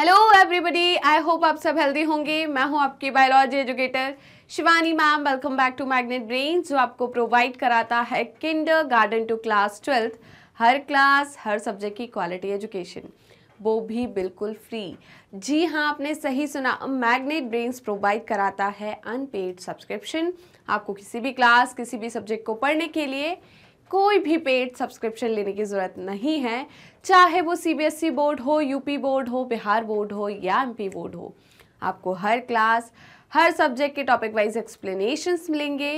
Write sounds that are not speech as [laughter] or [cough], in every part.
Hello everybody I hope आप सब healthy होंगे मैं हूं आपकी biology educator Shivani ma'am welcome back to magnet brain जो आपको प्रोवाइड कराता है kindergarten to class twelfth हर क्लास हर सब्जेक्ट की क्वालिटी एजुकेशन वो भी बिल्कुल फ्री जी हाँ आपने सही सुना मैग्नेट ब्रेन्स प्रोवाइड कराता है अनपेड सब्सक्रिप्शन आपको किसी भी क्लास किसी भी सब्जेक्ट को पढ़ने के लिए कोई भी पेड सब्सक्रिप्शन लेने की ज़रूरत नहीं है चाहे वो सीबीएसई बोर्ड e हो यूपी बोर्ड हो बिहार बोर्ड हो या एमपी बोर्ड हो आपको हर क्लास हर सब्जेक्ट के टॉपिक वाइज एक्सप्लेनेशंस मिलेंगे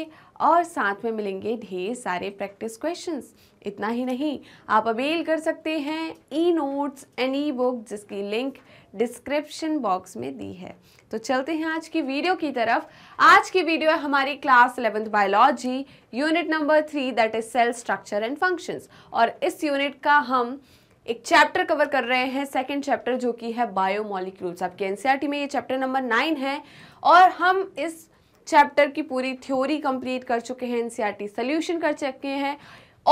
और साथ में मिलेंगे ढेर सारे प्रैक्टिस क्वेश्चंस इतना ही नहीं आप अवेल कर सकते हैं ई नोट्स एनी बुक जिसकी लिंक डिस्क्रिप्शन बॉक्स में दी है तो चलते हैं आज की वीडियो की तरफ आज की वीडियो है हमारी class eleventh biology unit number three that is cell structure and functions और इस यूनिट का हम एक चैप्टर कवर कर रहे हैं सेकंड चैप्टर जो कि है बायोमोलिक्यूल्स आपके एनसीईआरटी e में ये चैप्टर नंबर नाइन है और हम इस चैप्टर की पूरी थ्योरी कंप्लीट कर चुके हैं एनसीईआरटी सॉल्यूशन e कर चुके हैं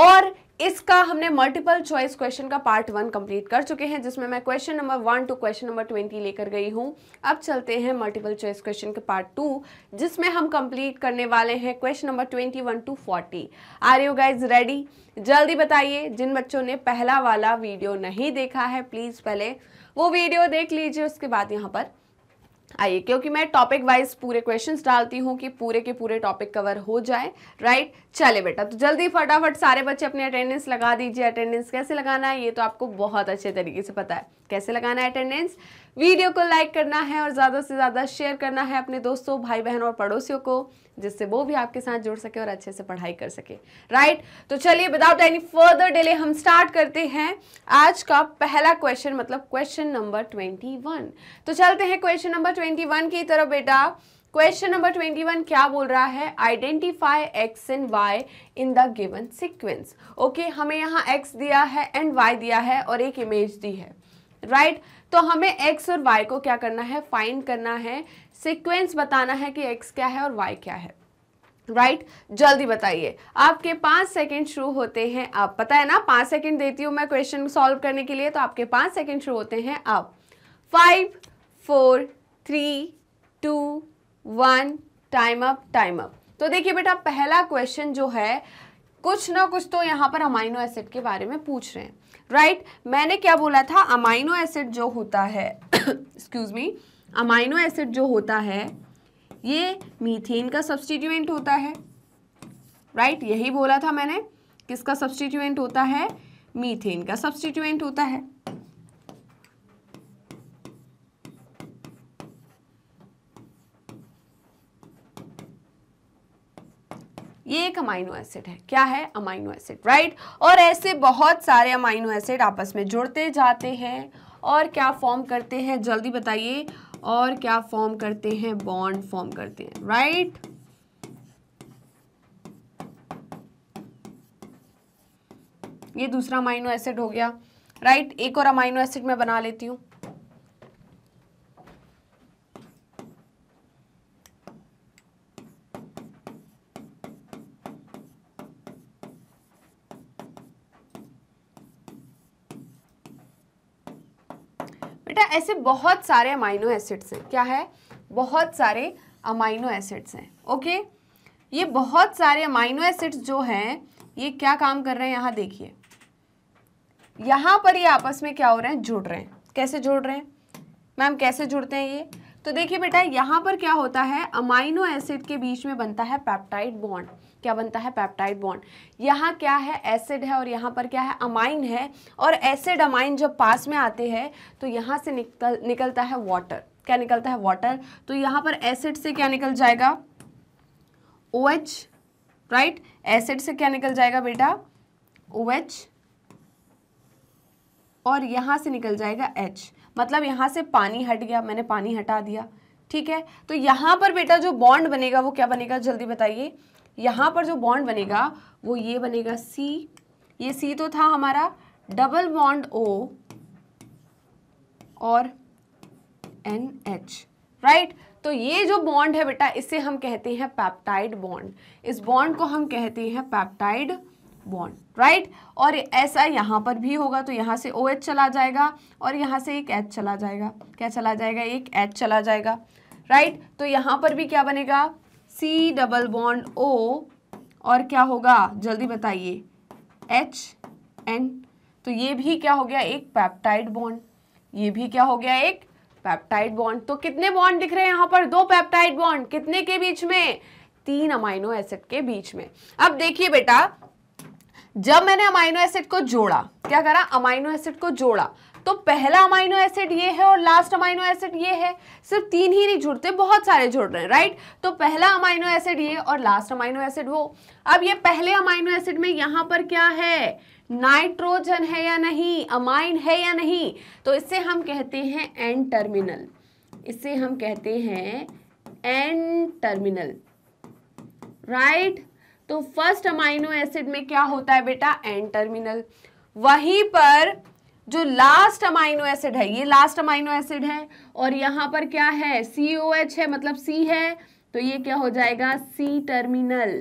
और इसका हमने मल्टीपल चॉइस क्वेश्चन का पार्ट वन कंप्लीट कर चुके हैं जिसमें मैं question number one to question number twenty लेकर गई हूँ अब चलते हैं मल्टीपल चॉइस क्वेश्चन के पार्ट टू जिसमें हम कंप्लीट करने वाले हैं question number twenty one to forty are you guys ready जल्दी बताइए जिन बच्चों ने पहला वाला वीडियो नहीं देखा है प्लीज़ पहले वो वीडियो देख लीजिए उसके बाद यहाँ पर आइए क्योंकि मैं टॉपिक वाइज पूरे क्वेश्चन डालती हूँ कि पूरे के पूरे टॉपिक कवर हो जाए राइट चले बेटा तो जल्दी फटाफट सारे बच्चे अपने अटेंडेंस लगा दीजिए अटेंडेंस कैसे लगाना है ये तो आपको बहुत अच्छे तरीके से पता है कैसे लगाना है अटेंडेंस वीडियो को लाइक करना है और ज़्यादा से ज़्यादा शेयर करना है अपने दोस्तों भाई बहन और पड़ोसियों को जिससे वो भी आपके साथ जुड़ सके और अच्छे से पढ़ाई कर सके राइट right? तो चलिए विदाउट एनी फर्दर डिले हम स्टार्ट करते हैं आज का पहला क्वेश्चन मतलब क्वेश्चन नंबर ट्वेंटी वन तो चलते हैं क्वेश्चन नंबर ट्वेंटी वन की तरफ बेटा क्वेश्चन नंबर ट्वेंटी वन क्या बोल रहा है identify X and Y in the given sequence okay हमें यहाँ एक्स दिया है एंड वाई दिया है और एक इमेज दी है राइट right? तो हमें एक्स और वाई को क्या करना है फाइंड करना है सीक्वेंस बताना है कि एक्स क्या है और वाई क्या है राइट right? जल्दी बताइए आपके पाँच सेकंड शुरू होते हैं आप पता है ना पाँच सेकंड देती हूँ मैं क्वेश्चन सॉल्व करने के लिए तो आपके पाँच सेकंड शुरू होते हैं आप five four three two one time up time up तो देखिए बेटा पहला क्वेश्चन जो है कुछ ना कुछ तो यहाँ पर अमाइनो एसिड के बारे में पूछ रहे हैं राइट right? मैंने क्या बोला था अमाइनो एसिड जो होता है एक्सक्यूज़ [coughs] मी अमाइनो एसिड जो होता है ये मीथेन का सब्सटीट्यूएंट होता है राइट right? यही बोला था मैंने किसका सब्सटीट्यूएंट होता है मीथेन का सब्सटीट्यूएंट होता है ये एक अमाइनो एसिड है क्या है अमाइनो एसिड राइट और ऐसे बहुत सारे अमाइनो एसिड आपस में जुड़ते जाते हैं और क्या फॉर्म करते हैं जल्दी बताइए और क्या फॉर्म करते हैं बॉन्ड फॉर्म करते हैं राइट ये दूसरा अमाइनो एसिड हो गया राइट एक और अमाइनो एसिड मैं बना लेती हूं बेटा ऐसे बहुत सारे अमाइनो एसिड्स हैं क्या है बहुत सारे अमाइनो एसिड्स हैं ओके ये बहुत सारे अमाइनो एसिड्स जो हैं ये क्या काम कर रहे हैं यहाँ देखिए यहाँ पर ये आपस में क्या हो रहे हैं जुड़ रहे हैं कैसे जुड़ रहे हैं मैम कैसे जुड़ते हैं ये तो देखिए बेटा यहाँ पर क्या होता है अमाइनो एसिड के बीच में बनता है पैप्टाइड बॉन्ड क्या बनता है पैप्टाइड बॉन्ड यहाँ क्या है एसिड है और यहाँ पर क्या है अमाइन है और एसिड अमाइन जब पास में आते हैं तो यहाँ से निकल निकलता है वाटर क्या निकलता है वाटर तो यहाँ पर एसिड से क्या निकल जाएगा ओ एच राइट एसिड से क्या निकल जाएगा बेटा ओ एच और यहाँ से निकल जाएगा एच मतलब यहाँ से पानी हट गया मैंने पानी हटा दिया ठीक है तो यहाँ पर बेटा जो बॉन्ड बनेगा वो क्या बनेगा जल्दी बताइए यहाँ पर जो बॉन्ड बनेगा वो ये बनेगा सी ये सी तो था हमारा डबल बॉन्ड ओ और एन एच राइट तो ये जो बॉन्ड है बेटा इसे हम कहते हैं पैप्टाइड बॉन्ड इस बॉन्ड को हम कहते हैं पैप्टाइड बॉन्ड राइट और ऐसा यहाँ पर भी होगा तो यहाँ से ओ OH एच चला जाएगा और यहाँ से एक एच चला जाएगा क्या चला जाएगा एक एच चला जाएगा राइट तो यहाँ पर भी क्या बनेगा सी डबल बॉन्ड ओ और क्या होगा जल्दी बताइए एच एन तो ये भी क्या हो गया एक पैप्टाइड बॉन्ड ये भी क्या हो गया एक पैप्टाइड बॉन्ड तो कितने बॉन्ड दिख रहे हैं यहाँ पर दो पैप्टाइड बॉन्ड कितने के बीच में तीन अमाइनो एसिड के बीच में अब देखिए बेटा जब मैंने अमाइनो एसिड को जोड़ा क्या करा अमाइनो एसिड को जोड़ा तो पहला अमाइनो एसिड ये है और लास्ट अमाइनो एसिड ये है सिर्फ तीन ही नहीं जुड़ते बहुत सारे जुड़ रहे हैं राइट तो पहला अमाइनो एसिड ये और लास्ट अमाइनो एसिड वो अब ये पहले अमाइनो एसिड में यहां पर क्या है नाइट्रोजन है या नहीं अमाइन है या नहीं तो इससे हम कहते हैं एन टर्मिनल इससे हम कहते हैं एन टर्मिनल राइट तो फर्स्ट अमाइनो एसिड में क्या होता है बेटा एन टर्मिनल वहीं पर जो लास्ट अमाइनो एसिड है ये लास्ट अमाइनो एसिड है और यहां पर क्या है सी ओ एच है मतलब सी है तो ये क्या हो जाएगा सी टर्मिनल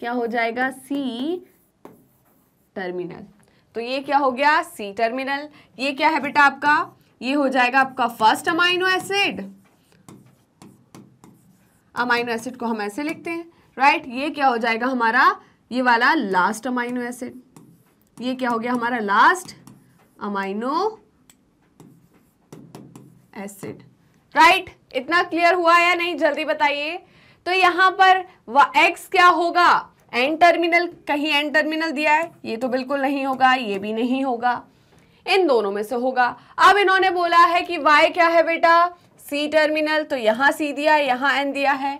क्या हो जाएगा सी टर्मिनल तो ये क्या हो गया सी टर्मिनल ये क्या है बेटा आपका ये हो जाएगा आपका first amino acid amino acid को हम ऐसे लिखते हैं राइट ये क्या हो जाएगा हमारा ये वाला लास्ट अमाइनो एसिड ये क्या हो गया हमारा लास्ट अमाइनो एसिड राइट इतना क्लियर हुआ या नहीं जल्दी बताइए तो यहां पर एक्स क्या होगा एन टर्मिनल कहीं एन टर्मिनल दिया है ये तो बिल्कुल नहीं होगा ये भी नहीं होगा इन दोनों में से होगा अब इन्होंने बोला है कि वाई क्या है बेटा सी टर्मिनल तो यहां सी दिया है यहां एन दिया है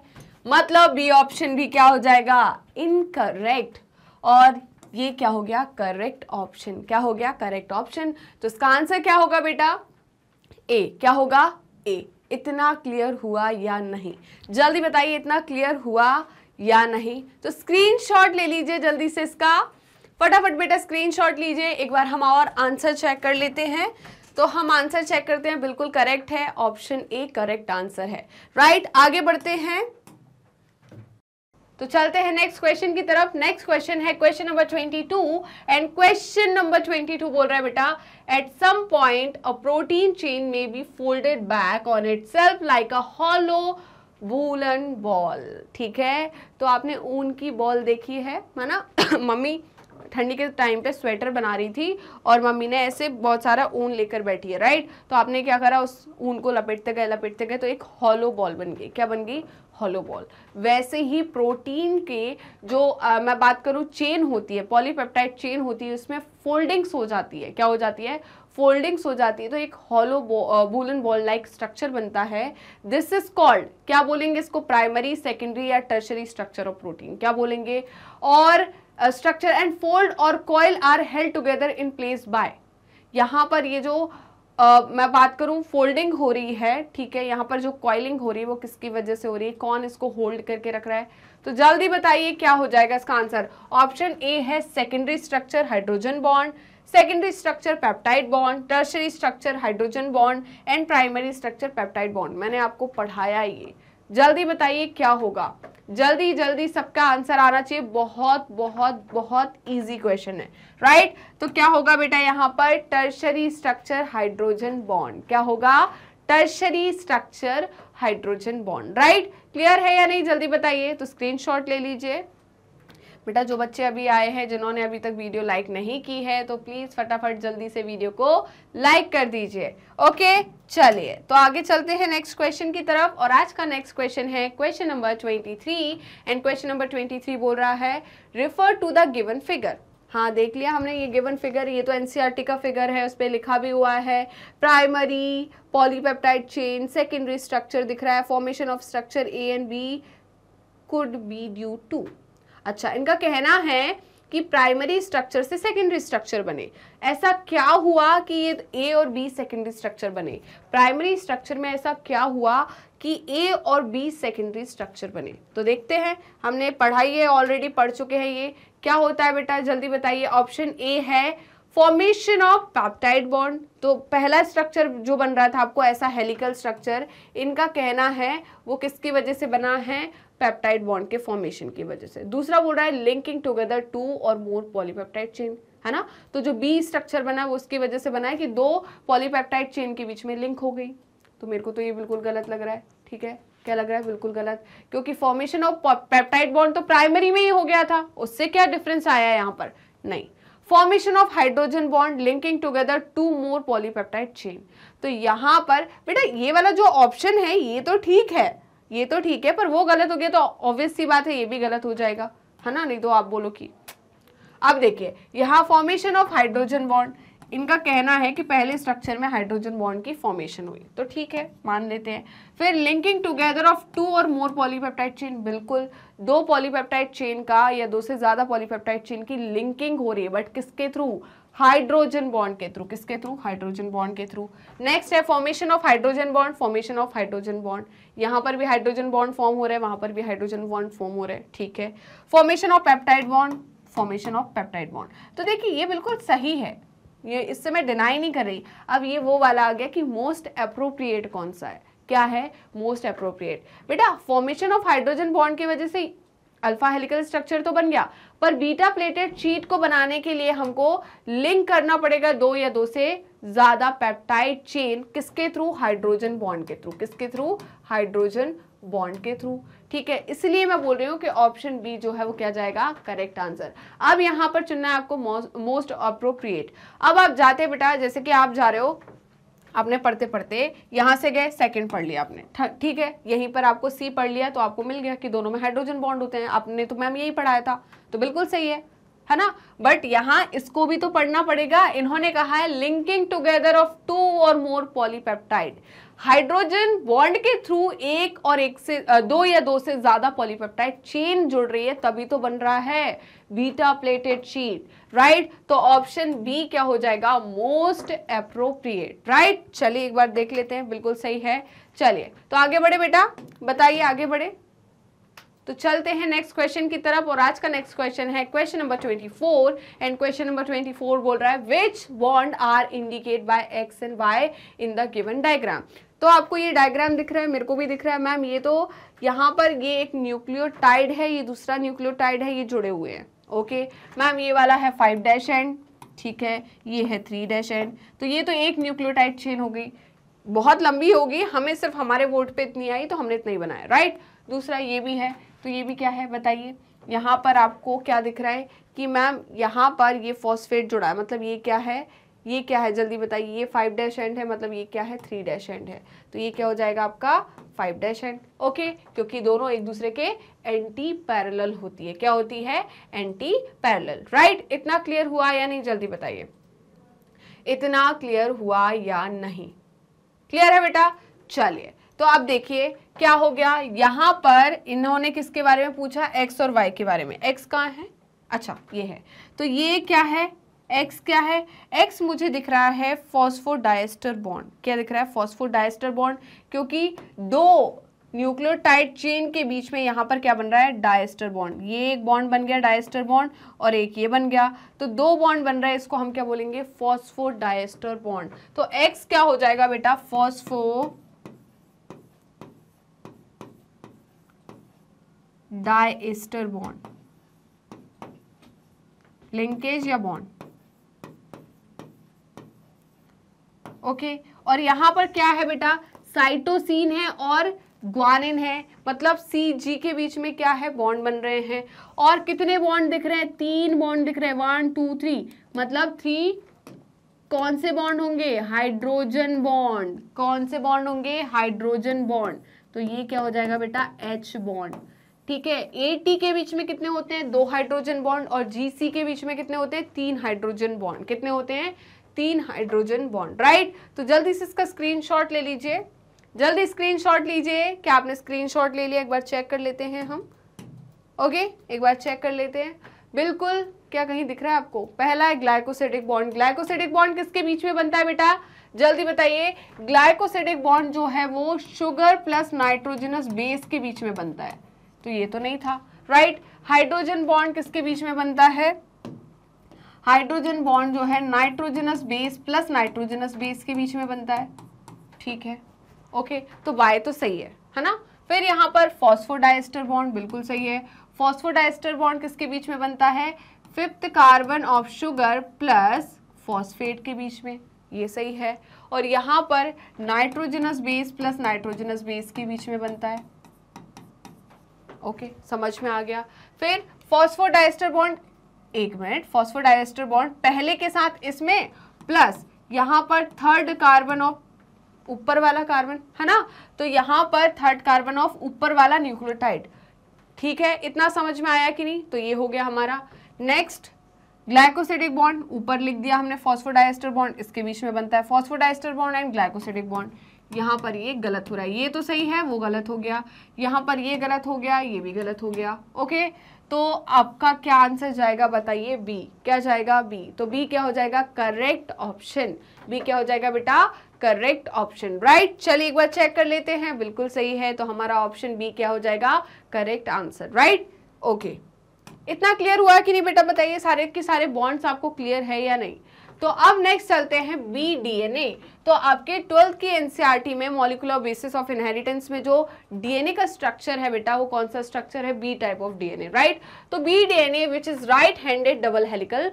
मतलब बी ऑप्शन भी क्या हो जाएगा इनकरेक्ट और ये क्या हो गया करेक्ट ऑप्शन क्या हो गया करेक्ट ऑप्शन तो इसका आंसर क्या होगा बेटा ए क्या होगा ए इतना क्लियर हुआ या नहीं जल्दी बताइए इतना क्लियर हुआ या नहीं तो स्क्रीनशॉट ले लीजिए जल्दी से इसका फटाफट बेटा स्क्रीनशॉट लीजिए एक बार हम और आंसर चेक कर लेते हैं तो हम आंसर चेक करते हैं बिल्कुल करेक्ट है ऑप्शन ए करेक्ट आंसर है राइट right, आगे बढ़ते हैं तो चलते हैं नेक्स्ट क्वेश्चन की तरफ नेक्स्ट क्वेश्चन है question number twenty two and question number twenty two बोल रहा है बेटा at some point a protein chain may be folded back on itself like a hollow woollen ball ठीक है तो आपने ऊन की बॉल देखी है ना [coughs] मम्मी ठंडी के टाइम पे स्वेटर बना रही थी और मम्मी ने ऐसे बहुत सारा ऊन लेकर बैठी है राइट तो आपने क्या करा उस ऊन को लपेटते गए लपेटते गए तो एक हॉलो बॉल बन गई क्या बन गई हॉलो बॉल वैसे ही प्रोटीन के जो आ, मैं बात करूँ चेन होती है पॉलीपेप्टाइड चेन होती है उसमें फोल्डिंग्स हो जाती है क्या हो जाती है फोल्डिंग्स हो जाती है तो एक hollow woollen ball like structure बनता है दिस इज कॉल्ड क्या बोलेंगे इसको प्राइमरी सेकेंडरी या टर्शरी स्ट्रक्चर ऑफ प्रोटीन क्या बोलेंगे और स्ट्रक्चर एंड फोल्ड और coil are held together in place by यहाँ पर ये जो Uh, मैं बात करूं फोल्डिंग हो रही है ठीक है यहाँ पर जो कॉइलिंग हो रही है वो किसकी वजह से हो रही है कौन इसको होल्ड करके रख रहा है तो जल्दी बताइए क्या हो जाएगा इसका आंसर ऑप्शन ए है secondary structure hydrogen bond secondary structure peptide bond tertiary structure hydrogen bond and primary structure peptide bond मैंने आपको पढ़ाया ये जल्दी बताइए क्या होगा जल्दी जल्दी सबका आंसर आना चाहिए बहुत बहुत बहुत इजी क्वेश्चन है राइट right? तो क्या होगा बेटा यहाँ पर टर्शरी स्ट्रक्चर हाइड्रोजन बॉन्ड क्या होगा tertiary structure hydrogen bond right clear है या नहीं जल्दी बताइए तो स्क्रीनशॉट ले लीजिए बेटा जो बच्चे अभी आए हैं जिन्होंने अभी तक वीडियो लाइक नहीं की है तो प्लीज़ फटाफट जल्दी से वीडियो को लाइक कर दीजिए ओके चलिए तो आगे चलते हैं नेक्स्ट क्वेश्चन की तरफ और आज का नेक्स्ट क्वेश्चन है question number twenty three and question number twenty three बोल रहा है refer to the given figure हाँ देख लिया हमने ये गिवन फिगर ये तो एनसीईआरटी e का फिगर है उस पर लिखा भी हुआ है primary polypeptide chain secondary structure दिख रहा है formation of structure A and B could be due to अच्छा इनका कहना है कि प्राइमरी स्ट्रक्चर से सेकेंडरी स्ट्रक्चर बने ऐसा क्या हुआ कि ये ए और बी सेकेंडरी स्ट्रक्चर बने प्राइमरी स्ट्रक्चर में ऐसा क्या हुआ कि ए और बी सेकेंडरी स्ट्रक्चर बने तो देखते हैं हमने पढ़ाई है ऑलरेडी पढ़ चुके हैं ये क्या होता है बेटा जल्दी बताइए ऑप्शन ए है फॉर्मेशन ऑफ पैप्टाइड बॉन्ड तो पहला स्ट्रक्चर जो बन रहा था आपको ऐसा हेलिकल स्ट्रक्चर इनका कहना है वो किसकी वजह से बना है पेप्टाइड बॉन्ड के फॉर्मेशन की वजह से दूसरा बोल रहा है लिंकिंग टुगेदर टू और मोर पॉलीपेप्टाइड चेन है ना तो जो बी स्ट्रक्चर बना है वो उसकी वजह से बना है कि दो पॉलीपेप्टाइड चेन के बीच में लिंक हो गई तो मेरे को तो ये बिल्कुल गलत लग रहा है ठीक है क्या लग रहा है बिल्कुल गलत क्योंकि फॉर्मेशन ऑफ पेप्टाइड बॉन्ड तो प्राइमरी में ही हो गया था उससे क्या डिफरेंस आया है यहाँ पर नहीं formation of hydrogen bond linking together two more polypeptide chain तो यहाँ पर बेटा ये वाला जो ऑप्शन है ये तो ठीक है ये तो ठीक है पर वो गलत हो गया तो ऑब्वियस सी बात है ये भी गलत हो जाएगा है ना नहीं तो आप बोलो कि अब देखिए यहाँ फॉर्मेशन ऑफ हाइड्रोजन बॉन्ड इनका कहना है कि पहले स्ट्रक्चर में हाइड्रोजन बॉन्ड की फॉर्मेशन हुई तो ठीक है मान लेते हैं फिर लिंकिंग टुगेदर ऑफ टू और मोर पॉलीपेप्टाइड चेन बिल्कुल दो पॉलीपेप्टाइड चेन का या दो से ज़्यादा पॉलीपेप्टाइड चेन की लिंकिंग हो रही है बट किसके थ्रू हाइड्रोजन बॉन्ड के थ्रू किसके थ्रू हाइड्रोजन बॉन्ड के थ्रू नेक्स्ट है formation of hydrogen bond formation of hydrogen bond यहाँ पर भी हाइड्रोजन बॉन्ड फॉर्म हो रहा है वहां पर भी हाइड्रोजन बॉन्ड फॉर्म हो रहा है ठीक है formation of peptide bond formation of peptide bond तो देखिए ये बिल्कुल सही है ये इससे मैं डिनाई नहीं कर रही अब ये वो वाला आ गया कि मोस्ट अप्रोप्रिएट कौन सा है क्या है मोस्ट अप्रोप्रिएट बेटा फॉर्मेशन ऑफ हाइड्रोजन बॉन्ड की वजह से अल्फा हेलिकल स्ट्रक्चर तो बन गया पर बीटा प्लेटेड चीट को बनाने के लिए हमको लिंक करना पड़ेगा दो या दो से ज्यादा पेप्टाइड चेन किसके थ्रू हाइड्रोजन बॉन्ड के थ्रू किसके थ्रू हाइड्रोजन बॉन्ड के थ्रू ठीक है इसलिए मैं बोल रही हूँ कि ऑप्शन बी जो है वो क्या जाएगा करेक्ट आंसर अब यहाँ पर चुनना है आपको मोस्ट अप्रोप्रिएट अब आप जाते बेटा जैसे कि आप जा रहे हो आपने पढ़ते पढ़ते यहाँ से गए सेकंड पढ़ लिया आपने ठीक है यहीं पर आपको सी पढ़ लिया तो आपको मिल गया कि दोनों में हाइड्रोजन बॉन्ड होते हैं आपने तो मैम यही पढ़ाया था तो बिल्कुल सही है है ना बट यहाँ इसको भी तो पढ़ना पड़ेगा इन्होंने कहा है लिंकिंग टूगेदर ऑफ टू और मोर पॉलीपेप्टाइड हाइड्रोजन बॉन्ड के थ्रू एक और एक से दो या दो से ज्यादा पॉलीपेप्टाइड चेन जुड़ रही है तभी तो बन रहा है beta pleated chain right right? तो ऑप्शन बी क्या हो जाएगा मोस्ट अप्रोप्रिएट राइट चलिए एक बार देख लेते हैं बिल्कुल सही है चलिए तो आगे बढ़े बेटा बताइए आगे बढ़े तो चलते हैं नेक्स्ट क्वेश्चन की तरफ और आज का नेक्स्ट क्वेश्चन है question number twenty four and question number twenty four बोल रहा है which bond are indicate by X and Y in the given diagram तो आपको ये डायग्राम दिख रहा है मेरे को भी दिख रहा है मैम ये तो यहाँ पर ये एक न्यूक्लियोटाइड है ये दूसरा न्यूक्लियोटाइड है ये जुड़े हुए हैं ओके मैम ये वाला है फाइव डैश एंड ठीक है ये है थ्री डैश एंड तो ये तो एक न्यूक्लियोटाइड चेन हो गई बहुत लंबी होगी हमें सिर्फ हमारे वोट पे इतनी आई तो हमने इतना ही बनाया राइट दूसरा ये भी है तो ये भी क्या है बताइए यहाँ पर आपको क्या दिख रहा है कि मैम यहाँ पर ये फॉस्फेट जुड़ा है मतलब ये क्या है ये क्या है जल्दी बताइए ये फाइव डैश एंड है मतलब ये क्या है थ्री डैश एंड है तो ये क्या हो जाएगा आपका फाइव डैश एंड ओके क्योंकि दोनों एक दूसरे के एंटी पैरेलल होती है क्या होती है एंटी पैरेलल राइट इतना क्लियर हुआ या नहीं जल्दी बताइए इतना क्लियर हुआ या नहीं क्लियर है बेटा चलिए तो आप देखिए क्या हो गया यहां पर इन्होंने किसके बारे में पूछा एक्स और वाई के बारे में एक्स कहाँ है अच्छा ये है तो ये क्या है एक्स क्या है एक्स मुझे दिख रहा है फॉस्फोडाइस्टर बॉन्ड क्या दिख रहा है फॉस्फोडाइस्टर बॉन्ड क्योंकि दो न्यूक्लियोटाइड चेन के बीच में यहाँ पर क्या बन रहा है डायस्टर बॉन्ड ये एक बॉन्ड बन गया डायस्टर बॉन्ड और एक ये बन गया तो दो बॉन्ड बन रहा है इसको हम क्या बोलेंगे फॉस्फो डायस्टर बॉन्ड तो एक्स क्या हो जाएगा बेटा फॉस्फो डायस्टर बॉन्ड लिंकेज या बॉन्ड ओके और यहाँ पर क्या है बेटा साइटोसिन है और ग्वानिन है मतलब सी जी के बीच में क्या है बॉन्ड बन रहे हैं और कितने बॉन्ड दिख रहे हैं तीन बॉन्ड दिख रहे हैं वन टू थ्री मतलब थ्री कौन से बॉन्ड होंगे हाइड्रोजन बॉन्ड कौन से बॉन्ड होंगे हाइड्रोजन बॉन्ड तो ये क्या हो जाएगा बेटा एच बॉन्ड ठीक है ए टी के बीच में कितने होते हैं दो हाइड्रोजन बॉन्ड और जी सी के बीच में कितने होते हैं तीन हाइड्रोजन बॉन्ड कितने होते हैं तीन हाइड्रोजन बॉन्ड राइट तो जल्दी से इसका स्क्रीनशॉट ले लीजिए जल्दी स्क्रीनशॉट लीजिए क्या आपने स्क्रीनशॉट ले लिया एक बार चेक कर लेते हैं हम ओके एक बार चेक कर लेते हैं बिल्कुल क्या कहीं दिख रहा है आपको पहला है ग्लाइकोसिडिक बॉन्ड ग्लाइकोसिडिक बॉन्ड किसके बीच में बनता है बेटा जल्दी बताइए ग्लाइकोसिडिक बॉन्ड जो है वो शुगर प्लस नाइट्रोजनस बेस के बीच में बनता है तो ये तो नहीं था राइट हाइड्रोजन बॉन्ड किसके बीच में बनता है हाइड्रोजन बॉन्ड जो है nitrogenous base plus nitrogenous base के बीच में बनता है ठीक है ओके तो बाय तो सही है है ना फिर यहाँ पर फॉस्फोडाइस्टर बॉन्ड बिल्कुल सही है फॉस्फोडाइस्टर बॉन्ड किसके बीच में बनता है fifth carbon of sugar plus phosphate के बीच में ये सही है और यहाँ पर nitrogenous base plus nitrogenous base के बीच में बनता है ओके okay, समझ में आ गया फिर फॉस्फोडाइस्टर बॉन्ड एक मिनट फॉस्फोडाइस्टर बॉन्ड पहले के साथ इसमें प्लस यहां पर थर्ड कार्बन ऑफ ऊपर वाला कार्बन है ना तो यहां पर थर्ड कार्बन ऑफ ऊपर वाला न्यूक्लियोटाइड ठीक है इतना समझ में आया कि नहीं तो ये हो गया हमारा नेक्स्ट ग्लाइकोसिडिक बॉन्ड ऊपर लिख दिया हमने फॉस्फोडाइस्टर बॉन्ड इसके बीच में बनता है phosphodiester bond and glycosidic bond यहां पर ये गलत हो रहा है ये तो सही है वो गलत हो गया यहां पर ये गलत हो गया ये भी गलत हो गया ओके तो आपका क्या आंसर जाएगा बताइए बी क्या जाएगा बी तो बी क्या हो जाएगा करेक्ट ऑप्शन बी क्या हो जाएगा बेटा करेक्ट ऑप्शन राइट चलिए एक बार चेक कर लेते हैं बिल्कुल सही है तो हमारा ऑप्शन बी क्या हो जाएगा करेक्ट आंसर राइट ओके इतना क्लियर हुआ कि नहीं बेटा बताइए सारे के सारे बॉन्ड्स आपको क्लियर है या नहीं तो अब नेक्स्ट चलते हैं बी डीएनए तो आपके ट्वेल्थ की एनसीईआरटी e में मॉलिकुलर बेसिस ऑफ इनहेरिटेंस में जो डीएनए का स्ट्रक्चर है बेटा वो कौन सा स्ट्रक्चर है B type of DNA right तो B DNA which is right handed double helical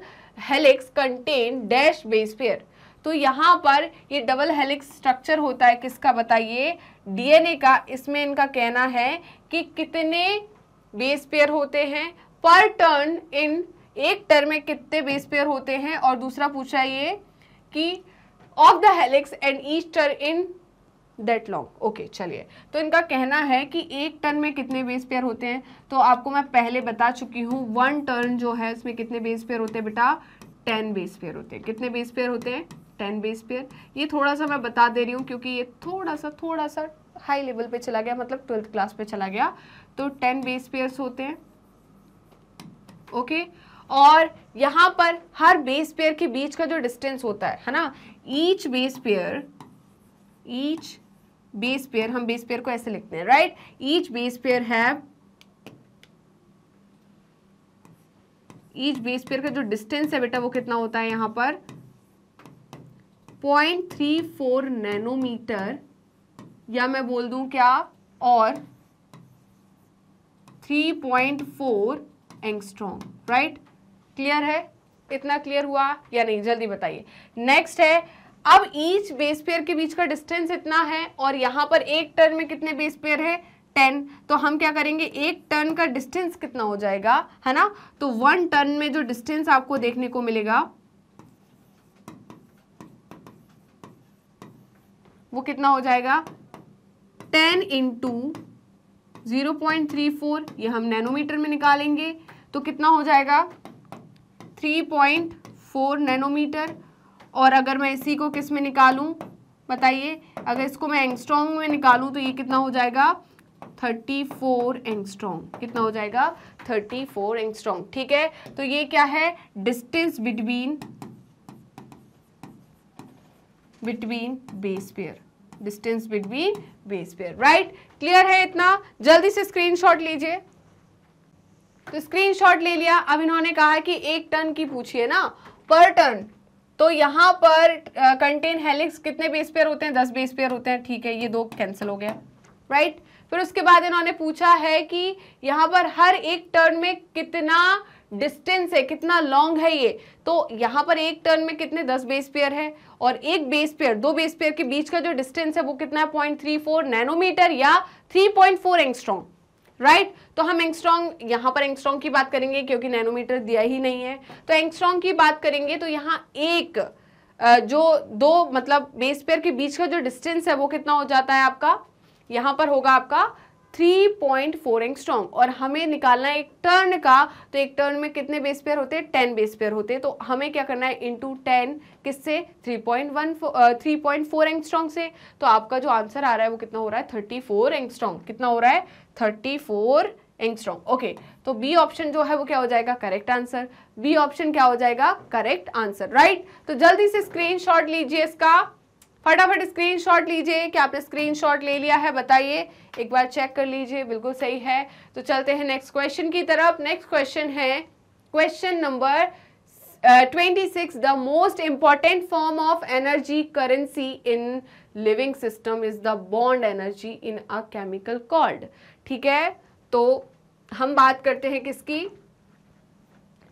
helix contain dash base pair तो यहाँ पर ये डबल हेलिक्स स्ट्रक्चर होता है किसका बताइए डीएनए का इसमें इनका कहना है कि कितने बेस पेयर होते हैं पर टर्न इन एक टर्म में कितने बेस पेयर होते हैं और दूसरा पूछा ये कि of the helix and each turn in that long okay चलिए तो इनका कहना है कि एक टर्न में कितने बेस पेयर होते हैं तो आपको मैं पहले बता चुकी हूँ वन टर्न जो है उसमें कितने बेस पेयर होते हैं बेटा टेन बेस पेयर होते हैं कितने बेस पेयर होते हैं टेन बेस पेयर ये थोड़ा सा मैं बता दे रही हूँ क्योंकि ये थोड़ा सा थोड़ा सा हाई लेवल पे चला गया मतलब ट्वेल्थ क्लास पे चला गया तो टेन बेस पेयर्स होते हैं ओके okay? और यहां पर हर बेस पेयर के बीच का जो डिस्टेंस होता है है ना each base pair each base pair हम बेस पेयर को ऐसे लिखते हैं राइट ईच बेस पेयर है ईच बेस पेयर का जो डिस्टेंस है बेटा वो कितना होता है यहां पर पॉइंट थ्री फोर नैनोमीटर या मैं बोल दूं क्या और three point four angstrom right clear है इतना क्लियर हुआ या नहीं जल्दी बताइए नेक्स्ट है अब ईच बेसपेयर के बीच का डिस्टेंस इतना है और यहां पर एक टर्न में कितने बेसपेयर है टेन तो हम क्या करेंगे एक टर्न का डिस्टेंस कितना हो जाएगा है ना तो वन टर्न में जो डिस्टेंस आपको देखने को मिलेगा वो कितना हो जाएगा ten into zero point three four ये हम नैनोमीटर में निकालेंगे तो कितना हो जाएगा थ्री पॉइंट फोर नैनोमीटर और अगर मैं इसी को किस में निकालूं बताइए अगर इसको मैं एंगस्ट्रॉन्ग में निकालूं तो ये कितना हो जाएगा थर्टी फोर एंगस्ट्रॉन्ग कितना हो जाएगा थर्टी फोर एंगस्ट्रॉन्ग ठीक है तो ये क्या है distance between between base pair distance between base pair right clear है इतना जल्दी से स्क्रीनशॉट लीजिए तो स्क्रीनशॉट ले लिया अब इन्होंने कहा है कि एक टन की पूछिए ना पर टन तो यहाँ पर कंटेन हेलिक्स कितने बेस पेयर होते हैं दस बेस पेयर होते हैं ठीक है ये दो कैंसिल हो गया राइट right? फिर उसके बाद इन्होंने पूछा है कि यहाँ पर हर एक टर्न में कितना डिस्टेंस है कितना लॉन्ग है ये तो यहाँ पर एक टर्न में कितने दस बेस पेयर है और एक बेस पेयर दो बेस पेयर के बीच का जो डिस्टेंस है वो कितना है पॉइंट थ्री फोर नैनोमीटर या three point four angstrom right right? तो हम एंगस्ट्रॉन्ग यहाँ पर एंगस्ट्रॉन्ग की बात करेंगे क्योंकि नैनोमीटर दिया ही नहीं है तो एंगस्ट्रॉन्ग की बात करेंगे तो यहाँ एक जो दो मतलब बेस पेयर के बीच का जो डिस्टेंस है वो कितना हो जाता है आपका यहाँ पर होगा आपका 3.4 पॉइंट एंगस्ट्रॉन्ग और हमें निकालना है एक टर्न का तो एक टर्न में कितने बेस पेयर होते हैं टेन बेस पेयर होते हैं तो हमें क्या करना है इंटू टेन किससे 3.1 पॉइंट वन एंगस्ट्रॉन्ग से तो आपका जो आंसर आ रहा है वो कितना हो रहा है 34 फोर एंगस्ट्रॉन्ग कितना हो रहा है थर्टी फोर एंगस्ट्रॉम ओके तो बी ऑप्शन जो है वो क्या हो जाएगा करेक्ट आंसर बी ऑप्शन क्या हो जाएगा करेक्ट आंसर राइट तो जल्दी से शॉट लीजिए इसका फटाफट शॉट लीजिए कि आपने स्क्रीनशॉट ले लिया है बताइए एक बार चेक कर लीजिए बिल्कुल सही है तो चलते हैं नेक्स्ट क्वेश्चन की तरफ नेक्स्ट क्वेश्चन है question number twenty six the most important form of energy currency in living system is the bond energy in a chemical called ठीक है तो हम बात करते हैं किसकी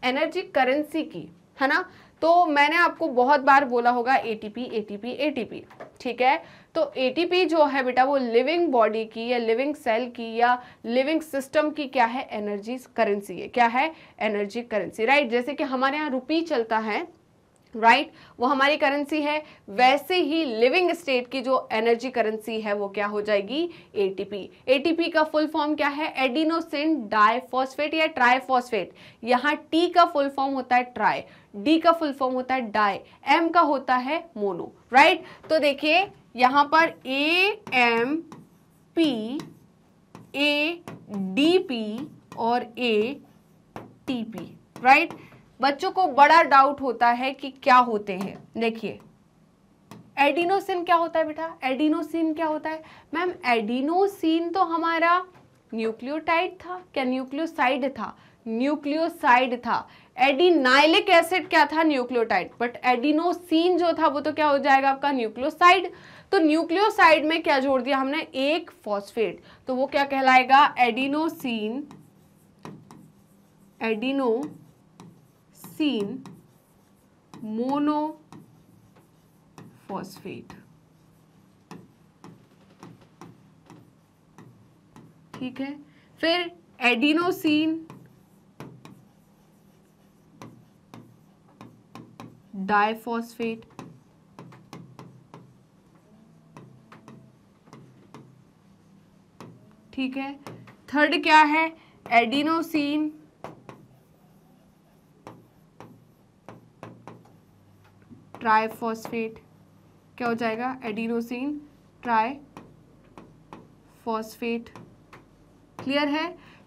एनर्जी करेंसी की है ना तो मैंने आपको बहुत बार बोला होगा एटीपी एटीपी एटीपी ठीक है तो एटीपी जो है बेटा वो लिविंग बॉडी की या लिविंग सेल की या लिविंग सिस्टम की क्या है एनर्जी करेंसी है क्या है एनर्जी करेंसी राइट जैसे कि हमारे यहाँ रुपी चलता है राइट right? वो हमारी करेंसी है वैसे ही लिविंग स्टेट की जो एनर्जी करेंसी है वो क्या हो जाएगी एटीपी एटीपी का फुल फॉर्म क्या है एडिनोसिन डाइफॉस्फेट या ट्राइफॉस्फेट यहाँ टी का फुल फॉर्म होता है ट्राई डी का फुल फॉर्म होता है डाई एम का होता है मोनो राइट right? तो देखिए यहाँ पर A M P A D P और A T P right right? बच्चों को बड़ा डाउट होता है कि क्या होते हैं देखिए एडिनोसिन क्या होता है बेटा एडिनोसिन क्या होता है मैम एडिनोसिन तो हमारा न्यूक्लियोटाइड था क्या न्यूक्लियोसाइड था न्यूक्लियोसाइड था एडिनाइलिक एसिड क्या था न्यूक्लियोटाइड बट एडिनोसिन जो था वो तो क्या हो जाएगा आपका न्यूक्लियोसाइड तो न्यूक्लियोसाइड में क्या जोड़ दिया हमने एक फॉस्फेट तो वो क्या कहलाएगा एडिनोसिन एडिनो seen मोनोफॉस्फेट ठीक है फिर एडिनोसिन डायफॉस्फेट ठीक है थर्ड क्या है एडिनोसिन ट्राईफॉस्फेट क्या हो जाएगा एडिनोसिन ट्राई फॉस्फेट क्लियर है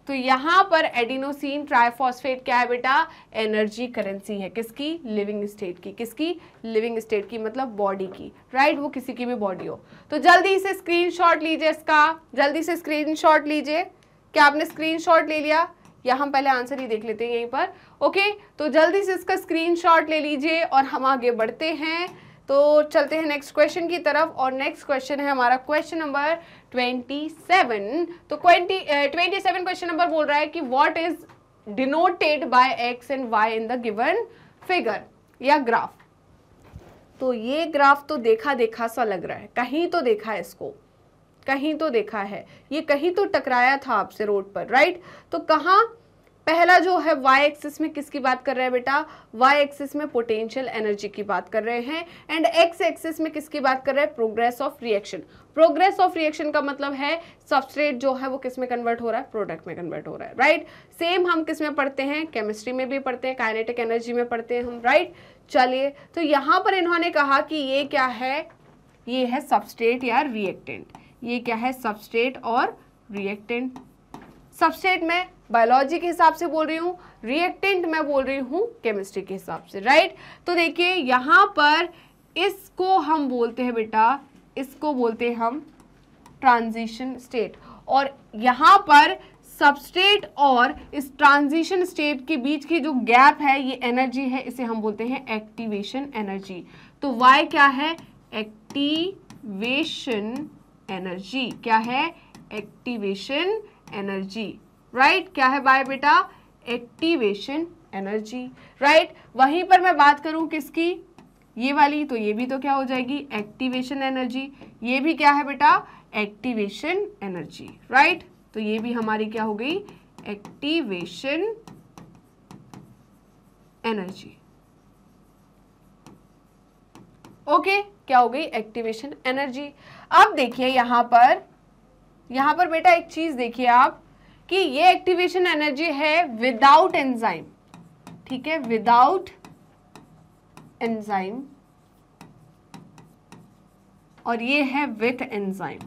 तो यहां पर एडिनोसिन ट्राइफॉस्फेट क्या है बेटा एनर्जी करेंसी है किसकी लिविंग स्टेट की किसकी लिविंग स्टेट की मतलब बॉडी की राइट right? वो किसी की भी बॉडी हो तो जल्दी से स्क्रीनशॉट लीजिए इसका जल्दी से स्क्रीनशॉट लीजिए क्या आपने स्क्रीनशॉट ले लिया या हम पहले आंसर ही देख लेते हैं यहीं पर ओके तो जल्दी से इसका स्क्रीनशॉट ले लीजिए और हम आगे बढ़ते हैं तो चलते हैं नेक्स्ट क्वेश्चन की तरफ और नेक्स्ट क्वेश्चन है हमारा क्वेश्चन नंबर 27 तो 20 27 क्वेश्चन नंबर बोल रहा है कि what is denoted by X and Y in the given figure या ग्राफ तो ये ग्राफ तो देखा देखा सा लग रहा है कहीं तो देखा है इसको कहीं तो देखा है ये कहीं तो टकराया था आपसे रोड पर राइट तो कहाँ पहला जो है वाई एक्सिस में किसकी बात कर रहे हैं बेटा वाई एक्सिस में पोटेंशियल एनर्जी की बात कर रहे हैं एंड एक्स एक्सिस में किसकी बात कर रहे हैं progress of reaction progress of reaction का मतलब है सबस्ट्रेट जो है वो किस में कन्वर्ट हो रहा है प्रोडक्ट में कन्वर्ट हो रहा है राइट right? सेम हम किस में पढ़ते हैं केमिस्ट्री में भी पढ़ते हैं काइनेटिक एनर्जी में पढ़ते हैं हम राइट right? चलिए तो यहां पर इन्होंने कहा कि ये क्या है ये है सबस्ट्रेट या रिएक्टेंट ये क्या है सबस्ट्रेट और रिएक्टेंट सबस्ट्रेट में बायोलॉजी के हिसाब से बोल रही हूँ रिएक्टेंट मैं बोल रही हूँ केमिस्ट्री के हिसाब से राइट तो देखिए यहाँ पर इसको हम बोलते हैं बेटा इसको बोलते हैं हम ट्रांजिशन स्टेट और यहाँ पर सबस्टेट और इस ट्रांजिशन स्टेट के बीच की जो गैप है ये एनर्जी है इसे हम बोलते हैं एक्टिवेशन एनर्जी तो वाई क्या है एक्टिवेशन एनर्जी क्या है एक्टिवेशन एनर्जी राइट right? क्या है बाय बेटा एक्टिवेशन एनर्जी राइट वहीं पर मैं बात करूं किसकी ये वाली तो ये भी तो क्या हो जाएगी एक्टिवेशन एनर्जी ये भी क्या है बेटा एक्टिवेशन एनर्जी राइट तो ये भी हमारी क्या हो गई एक्टिवेशन एनर्जी ओके क्या हो गई एक्टिवेशन एनर्जी अब देखिए यहां पर यहां पर बेटा एक चीज़ देखिए आप कि ये एक्टिवेशन एनर्जी है विदाउट एंजाइम ठीक है विदाउट एंजाइम और ये है विथ एंजाइम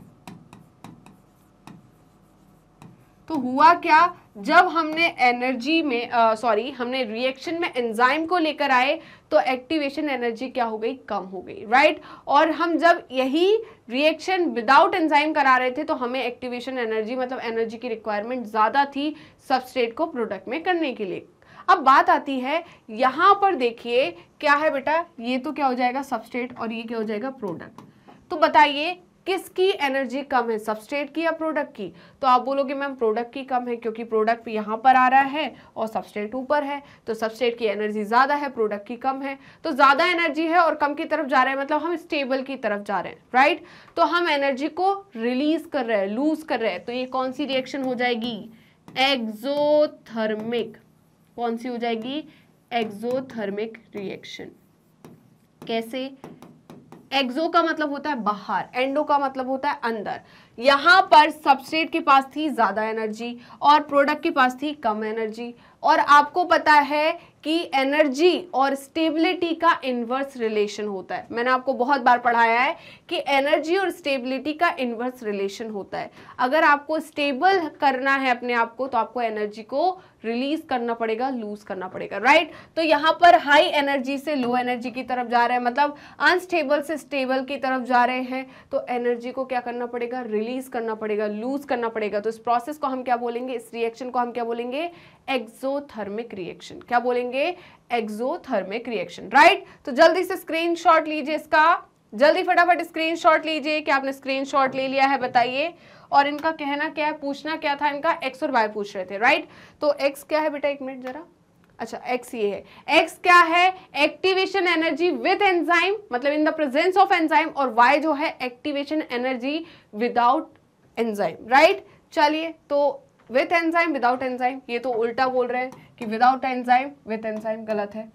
तो हुआ क्या जब हमने एनर्जी में सॉरी हमने रिएक्शन में एंजाइम को लेकर आए तो एक्टिवेशन एनर्जी क्या हो गई कम हो गई राइट और हम जब यही रिएक्शन विदाउट एंजाइम करा रहे थे तो हमें एक्टिवेशन एनर्जी मतलब एनर्जी की रिक्वायरमेंट ज़्यादा थी सबस्ट्रेट को प्रोडक्ट में करने के लिए अब बात आती है यहाँ पर देखिए क्या है बेटा ये तो क्या हो जाएगा सबस्ट्रेट और ये क्या हो जाएगा प्रोडक्ट तो बताइए किसकी एनर्जी कम है सबस्ट्रेट की या प्रोडक्ट की तो आप बोलोगे मैम प्रोडक्ट की कम है क्योंकि प्रोडक्ट यहाँ पर आ रहा है और सबस्ट्रेट ऊपर है तो सबस्ट्रेट की एनर्जी ज़्यादा है प्रोडक्ट की कम है तो ज़्यादा एनर्जी है और कम की तरफ जा रहे हैं मतलब हम स्टेबल की तरफ जा रहे हैं राइट तो हम एनर्जी को रिलीज कर रहे हैं लूज कर रहे हैं तो ये कौन सी रिएक्शन हो जाएगी एक्जोथर्मिक कौन सी हो जाएगी एक्जोथर्मिक रिएक्शन कैसे एक्सो का मतलब होता है बाहर एंडो का मतलब होता है अंदर यहां पर सबस्टेट के पास थी ज़्यादा एनर्जी और प्रोडक्ट के पास थी कम एनर्जी और आपको पता है कि एनर्जी और स्टेबिलिटी का इन्वर्स रिलेशन होता है मैंने आपको बहुत बार पढ़ाया है कि एनर्जी और स्टेबिलिटी का इन्वर्स रिलेशन होता है अगर आपको स्टेबल करना है अपने आप को तो आपको एनर्जी को रिलीज करना पड़ेगा लूज करना पड़ेगा राइट तो यहाँ पर हाई एनर्जी से लो एनर्जी की तरफ जा रहे हैं मतलब अनस्टेबल से स्टेबल की तरफ जा रहे हैं तो एनर्जी को क्या करना पड़ेगा रिलीज करना पड़ेगा लूज करना पड़ेगा तो इस प्रोसेस को हम क्या बोलेंगे इस रिएक्शन को हम क्या बोलेंगे एक्सोथर्मिक रिएक्शन क्या बोलेंगे एक्सोथर्मिक रिएक्शन राइट तो जल्दी से स्क्रीन लीजिए इसका जल्दी फटाफट स्क्रीनशॉट लीजिए कि आपने स्क्रीनशॉट ले लिया है बताइए और इनका कहना क्या है पूछना क्या था इनका एक्स और वाई पूछ रहे थे राइट तो एक्स क्या है बेटा एक मिनट जरा अच्छा एक्स ये है एक्स क्या है एक्टिवेशन एनर्जी विद एंजाइम मतलब in the presence of enzyme और वाई जो है activation energy without enzyme right चलिए तो विथ एंजाइम विदाउट एंजाइम ये तो उल्टा बोल रहे हैं कि विदाउट एंजाइम विथ एंजाइम गलत है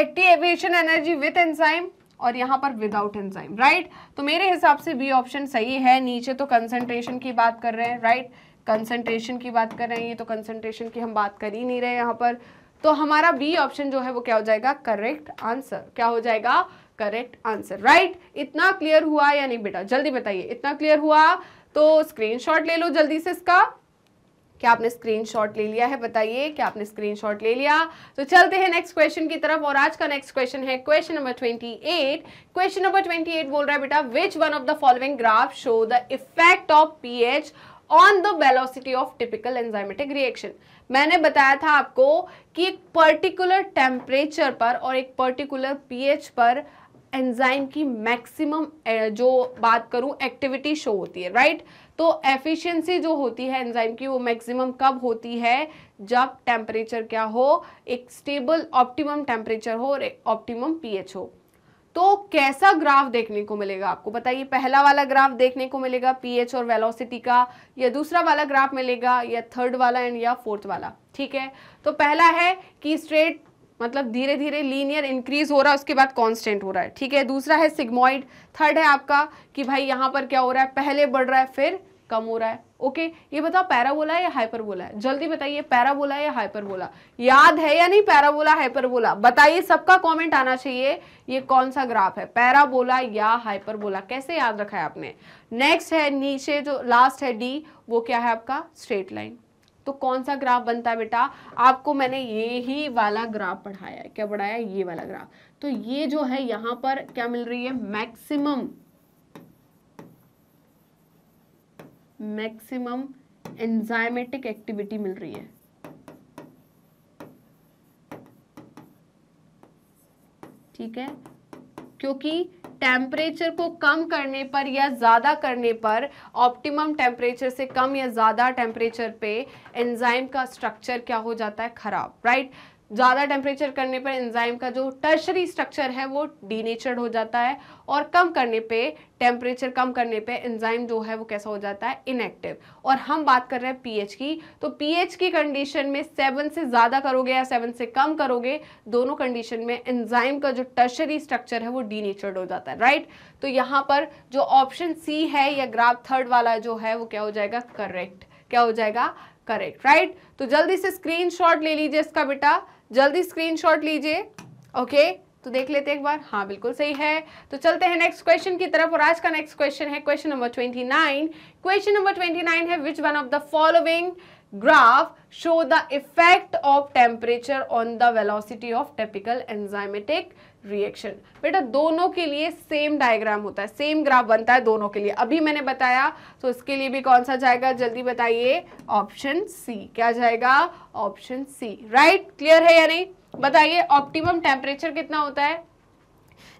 एक्टिवेशन एनर्जी विथ एंजाइम और यहाँ पर विदाउट एंजाइम राइट तो मेरे हिसाब से बी ऑप्शन सही है नीचे तो कंसनट्रेशन की बात कर रहे हैं राइट right? कंसनट्रेशन की बात कर रहे हैं ये तो कंसनट्रेशन की हम बात कर ही नहीं रहे यहाँ पर तो हमारा बी ऑप्शन जो है वो क्या हो जाएगा करेक्ट आंसर क्या हो जाएगा करेक्ट आंसर राइट इतना क्लियर हुआ या नहीं बेटा जल्दी बताइए इतना क्लियर हुआ तो स्क्रीनशॉट ले लो जल्दी से इसका क्या आपने स्क्रीनशॉट ले लिया है बताइए क्या आपने स्क्रीनशॉट ले लिया तो चलते हैं नेक्स्ट क्वेश्चन की तरफ और आज का नेक्स्ट क्वेश्चन है क्वेश्चन नंबर 28 क्वेश्चन नंबर 28 बोल रहा है बेटा which one of the following graph show the effect of H on the velocity of typical enzymatic reaction मैंने बताया था आपको कि एक पर्टिकुलर टेम्परेचर पर और एक पर्टिकुलर पीएच पर एंजाइम की मैक्सिमम जो बात करूं एक्टिविटी शो होती है राइट right? तो एफिशिएंसी जो होती है एंजाइम की वो मैक्सिमम कब होती है जब टेम्परेचर क्या हो एक स्टेबल ऑप्टिमम टेम्परेचर हो और ऑप्टिमम पीएच हो तो कैसा ग्राफ देखने को मिलेगा आपको बताइए पहला वाला ग्राफ देखने को मिलेगा पीएच और वेलोसिटी का या दूसरा वाला ग्राफ मिलेगा या थर्ड वाला एंड या फोर्थ वाला ठीक है तो पहला है कि स्ट्रेट मतलब धीरे धीरे लीनियर इंक्रीज हो रहा है उसके बाद कांस्टेंट हो रहा है ठीक है दूसरा है सिग्मोइड थर्ड है आपका कि भाई यहाँ पर क्या हो रहा है पहले बढ़ रहा है फिर कम हो रहा है ओके ये बताओ पैराबोला या हाइपरबोला है जल्दी बताइए पैराबोला या हाइपरबोला याद है या नहीं पैराबोला हाइपरबोला बताइए सबका कमेंट आना चाहिए ये कौन सा ग्राफ है पैराबोला या हाइपरबोला कैसे याद रखा है आपने नेक्स्ट है नीचे जो लास्ट है डी वो क्या है आपका स्ट्रेट लाइन तो कौन सा ग्राफ बनता है बेटा आपको मैंने ये ही वाला ग्राफ पढ़ाया है क्या पढ़ाया ये वाला ग्राफ तो ये जो है यहाँ पर क्या मिल रही है मैक्सिमम मैक्सिमम एंजाइमेटिक एक्टिविटी मिल रही है ठीक है क्योंकि टेम्परेचर को कम करने पर या ज़्यादा करने पर ऑप्टिमम टेम्परेचर से कम या ज़्यादा टेम्परेचर पे एंजाइम का स्ट्रक्चर क्या हो जाता है ख़राब राइट ज़्यादा टेम्परेचर करने पर एंजाइम का जो टर्शरी स्ट्रक्चर है वो डीनेचर्ड हो जाता है और कम करने पे टेम्परेचर कम करने पे एंजाइम जो है वो कैसा हो जाता है इनएक्टिव और हम बात कर रहे हैं पीएच की तो पीएच की कंडीशन में सेवन से ज़्यादा करोगे या सेवन से कम करोगे दोनों कंडीशन में एंजाइम का जो टर्शरी स्ट्रक्चर है वो डीनेचर्ड हो जाता है राइट तो यहाँ पर जो ऑप्शन सी है या ग्राफ थर्ड वाला जो है वो क्या हो जाएगा करेक्ट क्या हो जाएगा करेक्ट राइट तो जल्दी से स्क्रीनशॉट ले लीजिए इसका बेटा जल्दी स्क्रीनशॉट लीजिए ओके तो देख लेते एक बार हाँ बिल्कुल सही है तो चलते हैं नेक्स्ट क्वेश्चन की तरफ और आज का नेक्स्ट क्वेश्चन है question number twenty nine question number twenty nine है which one of the following graph show the effect of temperature on the velocity of typical enzymatic reaction बेटा दोनों के लिए सेम डायग्राम होता है सेम ग्राफ बनता है दोनों के लिए अभी मैंने बताया तो इसके लिए भी कौन सा जाएगा जल्दी बताइए ऑप्शन सी क्या जाएगा ऑप्शन सी राइट क्लियर है या नहीं बताइए ऑप्टिमम टेम्परेचर कितना होता है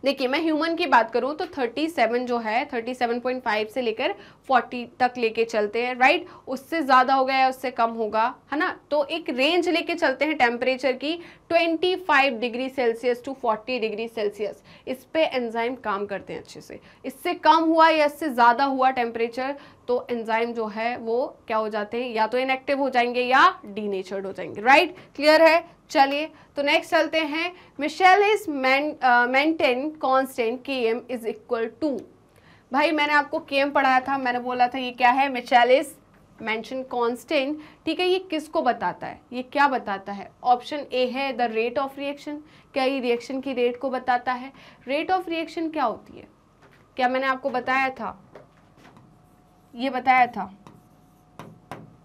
देखिए मैं ह्यूमन की बात करूँ तो 37 जो है 37.5 से लेकर 40 तक लेके चलते हैं राइट उससे ज़्यादा होगा या उससे कम होगा है ना तो एक रेंज लेके चलते हैं टेम्परेचर की 25 degree Celsius to 40 degree Celsius इस पर एंजाइम काम करते हैं अच्छे से इससे कम हुआ या इससे ज़्यादा हुआ टेम्परेचर तो एंजाइम जो है वो क्या हो जाते हैं या तो इनएक्टिव हो जाएंगे या डीनेचर्ड हो जाएंगे राइट क्लियर है चलिए तो नेक्स्ट चलते हैं Michaelis Menten constant K M is equal to भाई मैंने आपको के एम पढ़ाया था मैंने बोला था ये क्या है मिशेल इज मैंशन कांस्टेंट ठीक है ये किसको बताता है ये क्या बताता है ऑप्शन ए है द रेट ऑफ रिएक्शन क्या ये रिएक्शन की रेट को बताता है रेट ऑफ रिएक्शन क्या होती है क्या मैंने आपको बताया था ये बताया था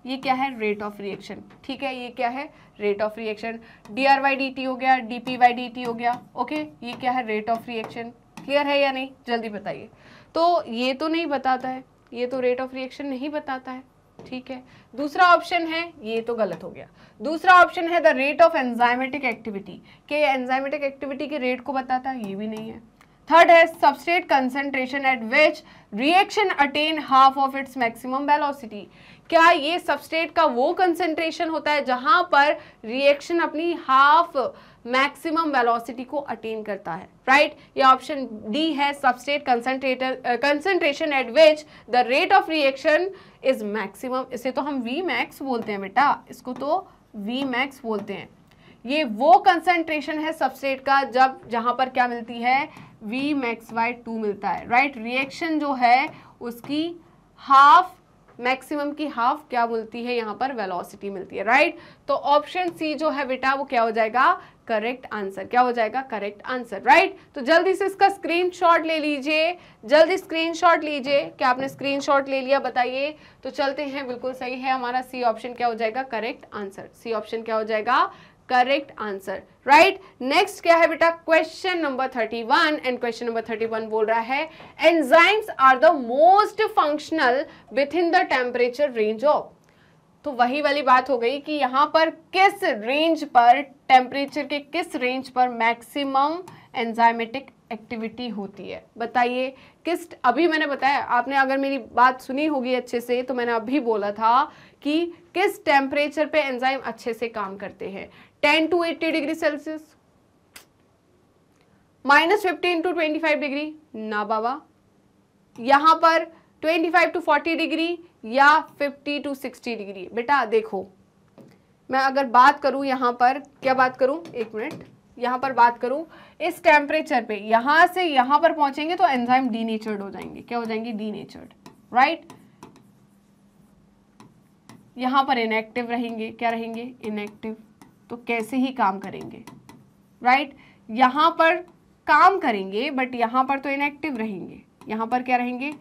ये क्या है रेट ऑफ रिएक्शन ठीक है ये क्या है rate of reaction D R Y D T हो गया D P Y D T हो गया ओके ये क्या है रेट ऑफ रिएक्शन क्लियर है या नहीं जल्दी बताइए तो ये तो नहीं बताता है ये तो रेट ऑफ रिएक्शन नहीं बताता है ठीक है दूसरा ऑप्शन है ये तो गलत हो गया दूसरा ऑप्शन है the rate of enzymatic activity के एंजाइमेटिक एक्टिविटी के रेट को बताता है ये भी नहीं है थर्ड है substrate concentration at which reaction attain half of its maximum velocity क्या ये सबस्ट्रेट का वो कंसेंट्रेशन होता है जहां पर रिएक्शन अपनी हाफ मैक्सिमम वेलोसिटी को अटेन करता है राइट right? ये ऑप्शन डी है substrate concentrator concentration at which the rate of reaction is maximum इसे तो हम वी मैक्स बोलते हैं बेटा इसको तो वी मैक्स बोलते हैं ये वो कंसेंट्रेशन है सबस्टेट का जब जहाँ पर क्या मिलती है वी मैक्स बाई टू मिलता है राइट right? रिएक्शन जो है उसकी हाफ मैक्सिमम की हाफ क्या मिलती है यहाँ पर वेलोसिटी मिलती है राइट तो ऑप्शन सी जो है बेटा वो क्या हो जाएगा करेक्ट आंसर क्या हो जाएगा करेक्ट आंसर राइट तो जल्दी से इसका स्क्रीनशॉट ले लीजिए जल्दी स्क्रीनशॉट लीजिए क्या आपने स्क्रीनशॉट ले लिया बताइए तो चलते हैं बिल्कुल सही है हमारा सी ऑप्शन क्या हो जाएगा करेक्ट आंसर सी ऑप्शन क्या हो जाएगा करेक्ट आंसर राइट नेक्स्ट क्या है बेटा question number thirty one and question number thirty one बोल रहा है enzymes are the most functional with in the temperature range of तो वही वाली बात हो गई कि यहाँ पर किस रेंज पर टेम्परेचर के किस रेंज पर मैक्सिमम एंजाइमेटिक एक्टिविटी होती है बताइए किस अभी मैंने बताया आपने अगर मेरी बात सुनी होगी अच्छे से तो मैंने अभी बोला था कि किस टेम्परेचर पे एंजाइम अच्छे से काम करते हैं ten to eighty degree Celsius minus fifteen to twenty five degree ना बाबा यहां पर twenty five to forty degree या फिफ्टी टू सिक्सटी डिग्री बेटा देखो मैं अगर बात करूं यहां पर क्या बात करूं एक मिनट यहां पर बात करूं इस टेम्परेचर पे यहां से यहां पर पहुंचेंगे तो एंजाइम डीनेचर्ड हो जाएंगे क्या हो जाएंगे डीनेचर्ड राइट यहां पर इनएक्टिव रहेंगे क्या रहेंगे इनएक्टिव तो कैसे ही काम करेंगे राइट right? यहां पर काम करेंगे बट यहां पर तो इनएक्टिव रहेंगे यहां पर क्या रहेंगे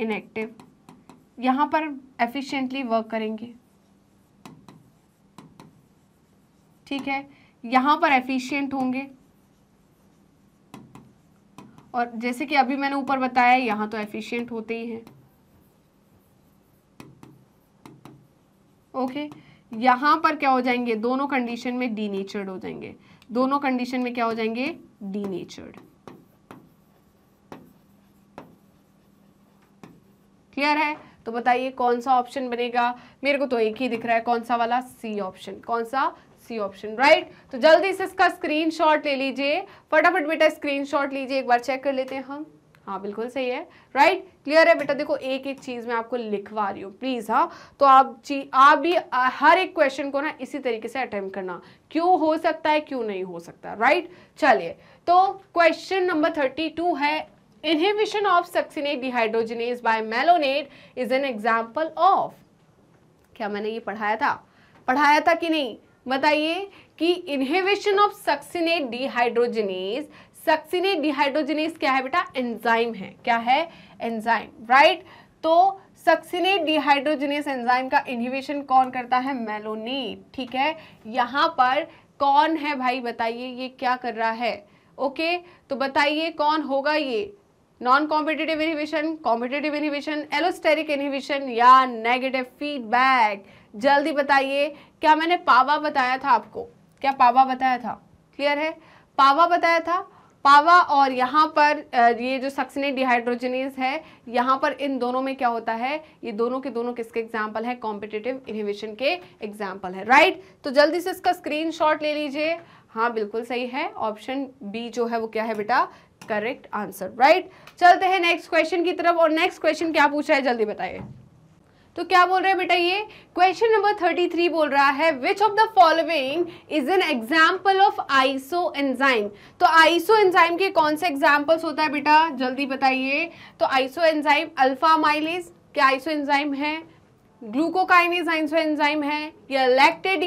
इनएक्टिव यहां पर एफिशिएंटली वर्क करेंगे ठीक है यहां पर एफिशिएंट होंगे और जैसे कि अभी मैंने ऊपर बताया यहां तो एफिशिएंट होते ही हैं ओके okay. यहां पर क्या हो जाएंगे दोनों कंडीशन में डी हो जाएंगे दोनों कंडीशन में क्या हो जाएंगे नेचर्ड क्लियर है तो बताइए कौन सा ऑप्शन बनेगा मेरे को तो एक ही दिख रहा है कौन सा वाला सी ऑप्शन कौन सा सी ऑप्शन राइट तो जल्दी से इसका स्क्रीनशॉट ले लीजिए फटाफट बेटा स्क्रीनशॉट लीजिए एक बार चेक कर लेते हैं हम हाँ बिल्कुल सही है राइट क्लियर है बेटा देखो एक एक चीज़ मैं आपको लिखवा रही हूँ प्लीज़ हाँ तो आप ची आप भी हर एक क्वेश्चन को ना इसी तरीके से अटेम्प्ट करना क्यों हो सकता है क्यों नहीं हो सकता राइट चलिए तो क्वेश्चन नंबर थर्टी टू है inhibition of succinate dehydrogenase by malonate is an example of क्या मैंने ये पढ़ाया था पढ़ाया था कि नहीं बताइए कि inhibition of succinate dehydrogenase succinic dehydrogenase क्या है बेटा एंजाइम है क्या है एंजाइम राइट तो सक्सिनी डिहाइड्रोजिनेस एंजाइम का इनहिबिशन कौन करता है मेलोनी ठीक है यहाँ पर कौन है भाई बताइए ये क्या कर रहा है ओके तो बताइए कौन होगा ये non competitive inhibition competitive inhibition allosteric inhibition या नेगेटिव फीडबैक जल्दी बताइए क्या मैंने पावा बताया था आपको क्या पावा बताया था क्लियर है पावा बताया था पावा और यहाँ पर ये जो सक्सने डिहाइड्रोजनीज है यहाँ पर इन दोनों में क्या होता है ये दोनों के दोनों किसके एग्जाम्पल है कॉम्पिटेटिव इनिवेशन के एग्जाम्पल है राइट तो जल्दी से इसका स्क्रीन ले लीजिए हाँ बिल्कुल सही है ऑप्शन बी जो है वो क्या है बेटा करेक्ट आंसर राइट चलते हैं नेक्स्ट क्वेश्चन की तरफ और नेक्स्ट क्वेश्चन क्या पूछा है जल्दी बताइए तो क्या बोल रहे हैं बेटा ये क्वेश्चन नंबर थर्टी थ्री बोल रहा है which of the following is an example of isoenzyme तो आइसो एंजाइम के कौन से एग्जाम्पल्स होता है बेटा जल्दी बताइए तो आइसो एंजाइम अल्फा माइलेज क्या आइसो एंजाइम है ग्लूकोकाइनेज आइसो एंजाइम है या लैक्टेड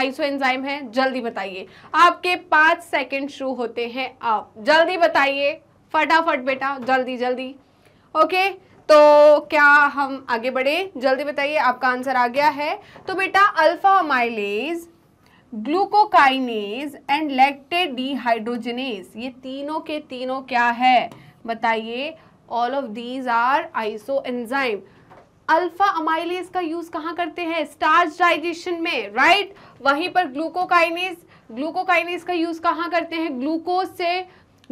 आइसो एंजाइम है जल्दी बताइए आपके पाँच सेकेंड शुरू होते हैं आप जल्दी बताइए फटाफट बेटा जल्दी जल्दी ओके okay? तो क्या हम आगे बढ़े जल्दी बताइए आपका आंसर आ गया है तो बेटा alpha amylase glucokinase and lactate dehydrogenase ये तीनों के तीनों क्या है बताइए all of these are isoenzyme alpha amylase का यूज़ कहाँ करते हैं स्टार्च डाइजेशन में राइट right? वहीं पर ग्लूकोकाइनेज ग्लूकोकाइनेज का यूज़ कहाँ करते हैं ग्लूकोज से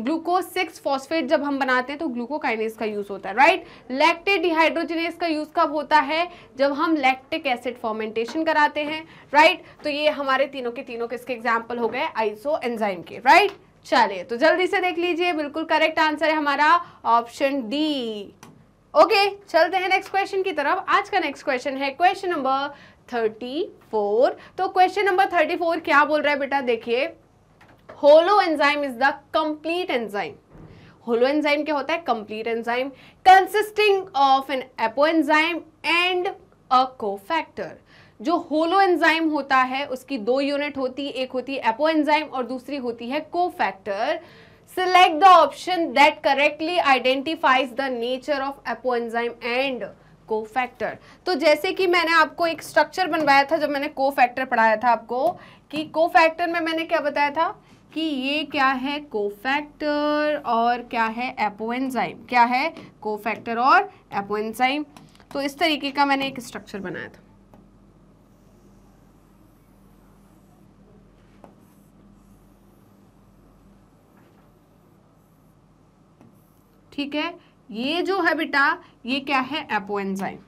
ग्लूकोज सिक्स फॉस्फेट जब हम बनाते हैं तो ग्लूकोकाइनेस का यूज होता है राइट लैक्टेट डिहाइड्रोजिनेस का यूज कब होता है जब हम लैक्टिक एसिड फॉर्मेंटेशन कराते हैं राइट तो ये हमारे तीनों के तीनों किसके एग्जाम्पल हो गए आइसो एंजाइम के राइट चलिए तो जल्दी से देख लीजिए बिल्कुल करेक्ट आंसर है हमारा ऑप्शन डी ओके चलते हैं नेक्स्ट क्वेश्चन की तरफ आज का नेक्स्ट क्वेश्चन है क्वेश्चन नंबर थर्टी फोर तो क्वेश्चन नंबर थर्टी फोर क्या बोल रहा है बेटा देखिए holoenzyme is the complete enzyme holoenzyme क्या होता है complete enzyme consisting of an apoenzyme and a cofactor जो होलो एंजाइम होता है उसकी दो यूनिट होती है एक होती है एपो एंजाइम और दूसरी होती है cofactor select the option that correctly identifies the nature of apoenzyme and cofactor तो जैसे कि मैंने आपको एक स्ट्रक्चर बनवाया था जब मैंने कोफैक्टर पढ़ाया था आपको कि कोफैक्टर में मैंने क्या बताया था कि ये क्या है कोफैक्टर और क्या है एपोएंजाइम क्या है कोफैक्टर और एपोएंजाइम तो इस तरीके का मैंने एक स्ट्रक्चर बनाया था ठीक है ये जो है बेटा ये क्या है एपोएंजाइम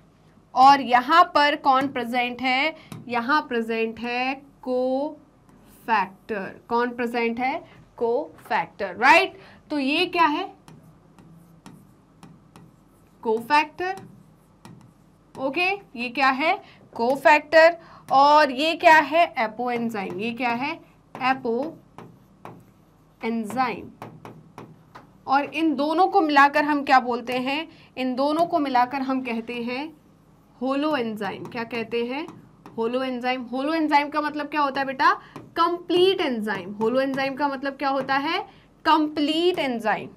और यहां पर कौन प्रेजेंट है यहां प्रेजेंट है को फैक्टर कौन प्रेजेंट है को फैक्टर राइट तो ये क्या है को फैक्टर ओके ये क्या है को फैक्टर और ये क्या है एपो एंजाइम ये क्या है एपो एंजाइम और इन दोनों को मिलाकर हम क्या बोलते हैं इन दोनों को मिलाकर हम कहते हैं होलो एंजाइम क्या कहते हैं होलो एंजाइम होलो एंजाइम का मतलब क्या होता है बेटा कंप्लीट एंजाइम होलो एंजाइम का मतलब क्या होता है कंप्लीट एंजाइम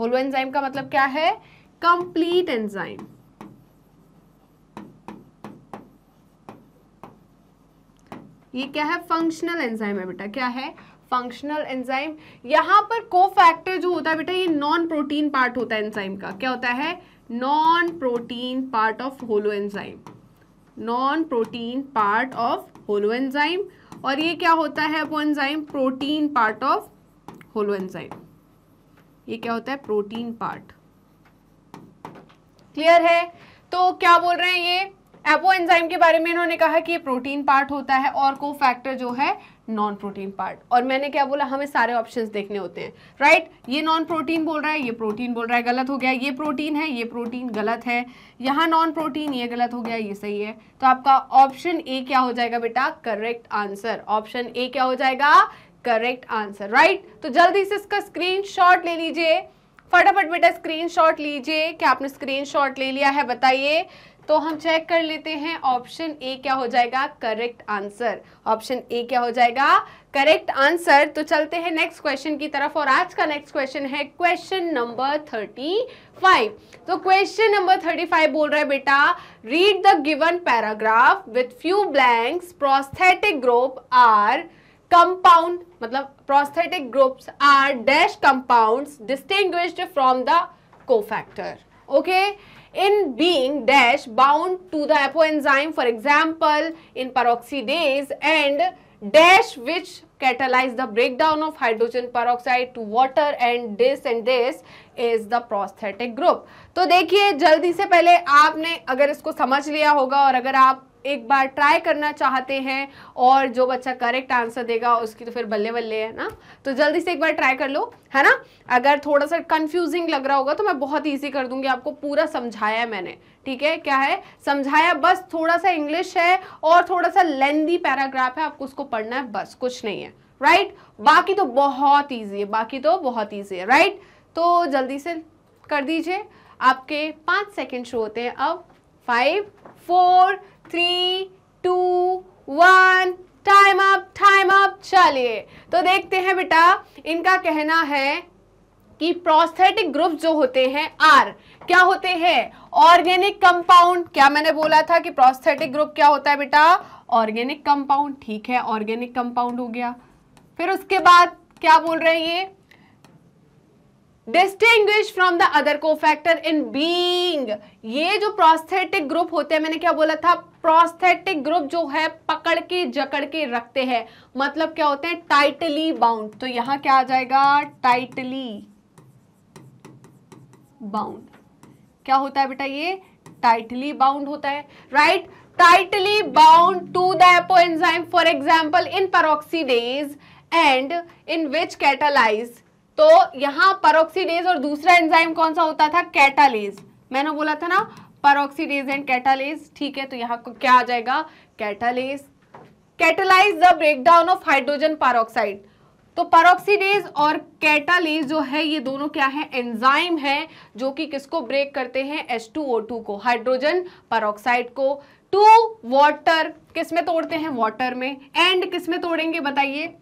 होलो एंजाइम का मतलब क्या है कंप्लीट एंजाइम ये क्या है फंक्शनल एंजाइम है बेटा क्या है फंक्शनल एंजाइम यहां पर कोफैक्टर जो होता है बेटा ये नॉन प्रोटीन पार्ट होता है एंजाइम का क्या होता है non protein part of holoenzyme non protein part of holoenzyme और ये क्या होता है वो enzyme protein part of holoenzyme ये क्या होता है प्रोटीन पार्ट क्लियर है तो क्या बोल रहे हैं ये एपो एंजाइम के बारे में इन्होंने कहा कि ये प्रोटीन पार्ट होता है और को फैक्टर जो है नॉन प्रोटीन पार्ट और मैंने क्या बोला हमें सारे ऑप्शंस देखने होते हैं राइट right? ये नॉन प्रोटीन बोल रहा है ये प्रोटीन बोल रहा है गलत हो गया ये प्रोटीन है ये प्रोटीन गलत है यहाँ नॉन प्रोटीन ये गलत हो गया ये सही है तो आपका ऑप्शन ए क्या हो जाएगा बेटा करेक्ट आंसर ऑप्शन ए क्या हो जाएगा करेक्ट आंसर राइट तो जल्दी से इसका स्क्रीन ले लीजिए फटाफट बेटा स्क्रीन लीजिए क्या आपने स्क्रीन ले लिया है बताइए तो हम चेक कर लेते हैं ऑप्शन ए क्या हो जाएगा करेक्ट आंसर ऑप्शन ए क्या हो जाएगा करेक्ट आंसर तो चलते हैं नेक्स्ट क्वेश्चन की तरफ और आज का नेक्स्ट क्वेश्चन है क्वेश्चन नंबर थर्टी फाइव तो क्वेश्चन नंबर थर्टी फाइव बोल रहा है बेटा read the given paragraph with few blanks prosthetic group are compound मतलब prosthetic groups are dash compounds distinguished from the cofactor okay in being dash bound to the apoenzyme for example in peroxidase and dash which catalyse the break down of hydrogen peroxide to water and this and this is the prosthetic group तो देखिए जल्दी से पहले आपने अगर इसको समझ लिया होगा और अगर आप एक बार ट्राई करना चाहते हैं और जो बच्चा करेक्ट आंसर देगा उसकी तो फिर बल्ले बल्ले है ना तो जल्दी से एक बार ट्राई कर लो है ना अगर थोड़ा सा कंफ्यूजिंग लग रहा होगा तो मैं बहुत ईजी कर दूंगी आपको पूरा समझाया मैंने ठीक है क्या है समझाया बस थोड़ा सा इंग्लिश है और थोड़ा सा लेंदी पैराग्राफ है आपको उसको पढ़ना है बस कुछ नहीं है राइट बाकी तो बहुत ईजी है बाकी तो बहुत ईजी है राइट तो जल्दी से कर दीजिए आपके पाँच सेकेंड शो होते हैं अब five four three two one time up time up चलिए तो देखते हैं बेटा इनका कहना है कि प्रोस्थेटिक ग्रुप जो होते हैं आर क्या होते हैं ऑर्गेनिक कंपाउंड क्या मैंने बोला था कि प्रोस्थेटिक ग्रुप क्या होता है बेटा ऑर्गेनिक कंपाउंड ठीक है ऑर्गेनिक कंपाउंड हो गया फिर उसके बाद क्या बोल रहे हैं ये distinguish from the other cofactor in being ये जो प्रोस्थेटिक ग्रुप होते हैं मैंने क्या बोला था प्रोस्थेटिक ग्रुप जो है पकड़ के जकड़ के रखते हैं मतलब क्या होते हैं टाइटली बाउंड तो यहां क्या आ जाएगा टाइटली बाउंड क्या होता है बेटा ये टाइटली बाउंड होता है right right? Tightly bound to the apoenzyme for example in peroxidase and in which catalyse तो यहां परोक्सीडेज और दूसरा एंजाइम कौन सा होता था कैटालेज मैंने बोला था ना परोक्सीडेज एंड कैटालेज ठीक है तो यहां को क्या आ जाएगा catalase catalyse the breakdown of hydrogen peroxide तो परोक्सीडेज और कैटालेज जो है ये दोनों क्या है एंजाइम है जो कि किसको ब्रेक करते हैं H2O2 को हाइड्रोजन परोक्साइड को टू वॉटर किसमें तोड़ते हैं वॉटर में एंड किसमें तोड़ेंगे बताइए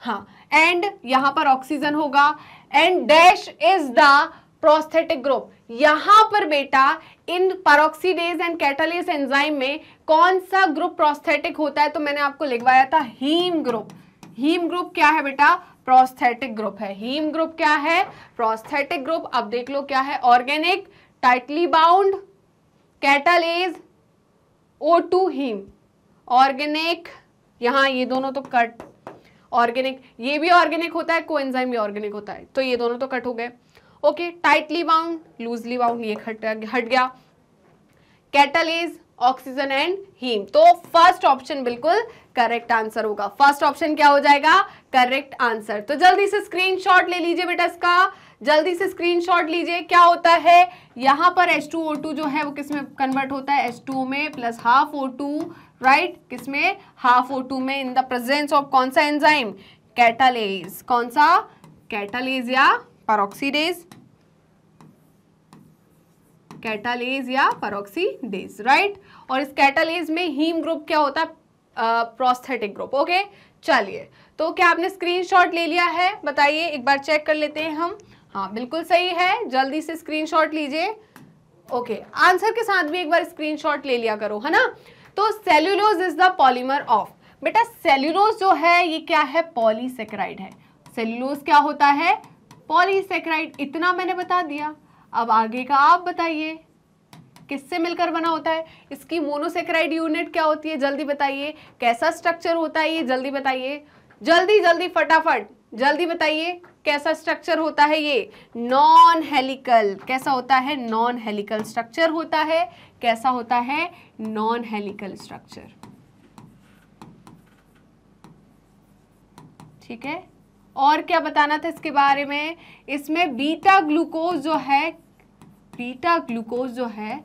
हाँ एंड यहां पर ऑक्सीजन होगा and dash is the prosthetic group यहां पर बेटा in peroxidase and catalase enzyme में कौन सा ग्रुप प्रोस्थेटिक होता है तो मैंने आपको लिखवाया था हीम ग्रुप हीम ग्रुप क्या है बेटा प्रोस्थेटिक ग्रुप है हीम ग्रुप क्या है प्रोस्थेटिक ग्रुप अब देख लो क्या है organic tightly bound catalase O two haem organic यहां ये दोनों तो कट ऑर्गेनिक ये भी ऑर्गेनिक होता है कोएंजाइम भी ऑर्गेनिक होता है तो ये दोनों तो कट हो गए okay tightly bound loosely bound ये हट हट गया cattle is oxygen and heme तो फर्स्ट ऑप्शन बिल्कुल करेक्ट आंसर होगा फर्स्ट ऑप्शन क्या हो जाएगा करेक्ट आंसर तो जल्दी से स्क्रीनशॉट ले लीजिए बेटा इसका जल्दी से स्क्रीनशॉट लीजिए क्या होता है यहाँ पर H2O2 जो है वो किस में कन्वर्ट होता है टू में plus half O two right किस में हाफ ओ टू में इन द प्रेजेंस ऑफ कौन सा एंजाइम कैटालेज कौन सा कैटालेज या परोक्सीडेज कैटालेज या परोक्सीडेज राइट और इस कैटालेज में हीम ग्रुप क्या होता है प्रोस्थेटिक ग्रुप ओके चलिए तो क्या आपने स्क्रीनशॉट ले लिया है बताइए एक बार चेक कर लेते हैं हम हाँ बिल्कुल सही है जल्दी से स्क्रीनशॉट लीजिए ओके आंसर के साथ भी एक बार स्क्रीनशॉट ले लिया करो है ना तो cellulose is the polymer of बेटा सेल्यूलोज जो है ये क्या है पॉलीसेक्राइड है सेल्यूलोज क्या होता है पॉलीसेक्राइड इतना मैंने बता दिया अब आगे का आप बताइए किससे मिलकर बना होता है इसकी मोनोसेक्राइड यूनिट क्या होती है जल्दी बताइए कैसा स्ट्रक्चर होता है ये जल्दी बताइए जल्दी जल्दी फटाफट जल्दी बताइए कैसा स्ट्रक्चर होता है ये नॉन हेलिकल कैसा होता है नॉन हेलिकल स्ट्रक्चर होता है कैसा होता है नॉन हेलिकल स्ट्रक्चर ठीक है और क्या बताना था इसके बारे में इसमें बीटा ग्लूकोज जो है बीटा ग्लूकोज जो है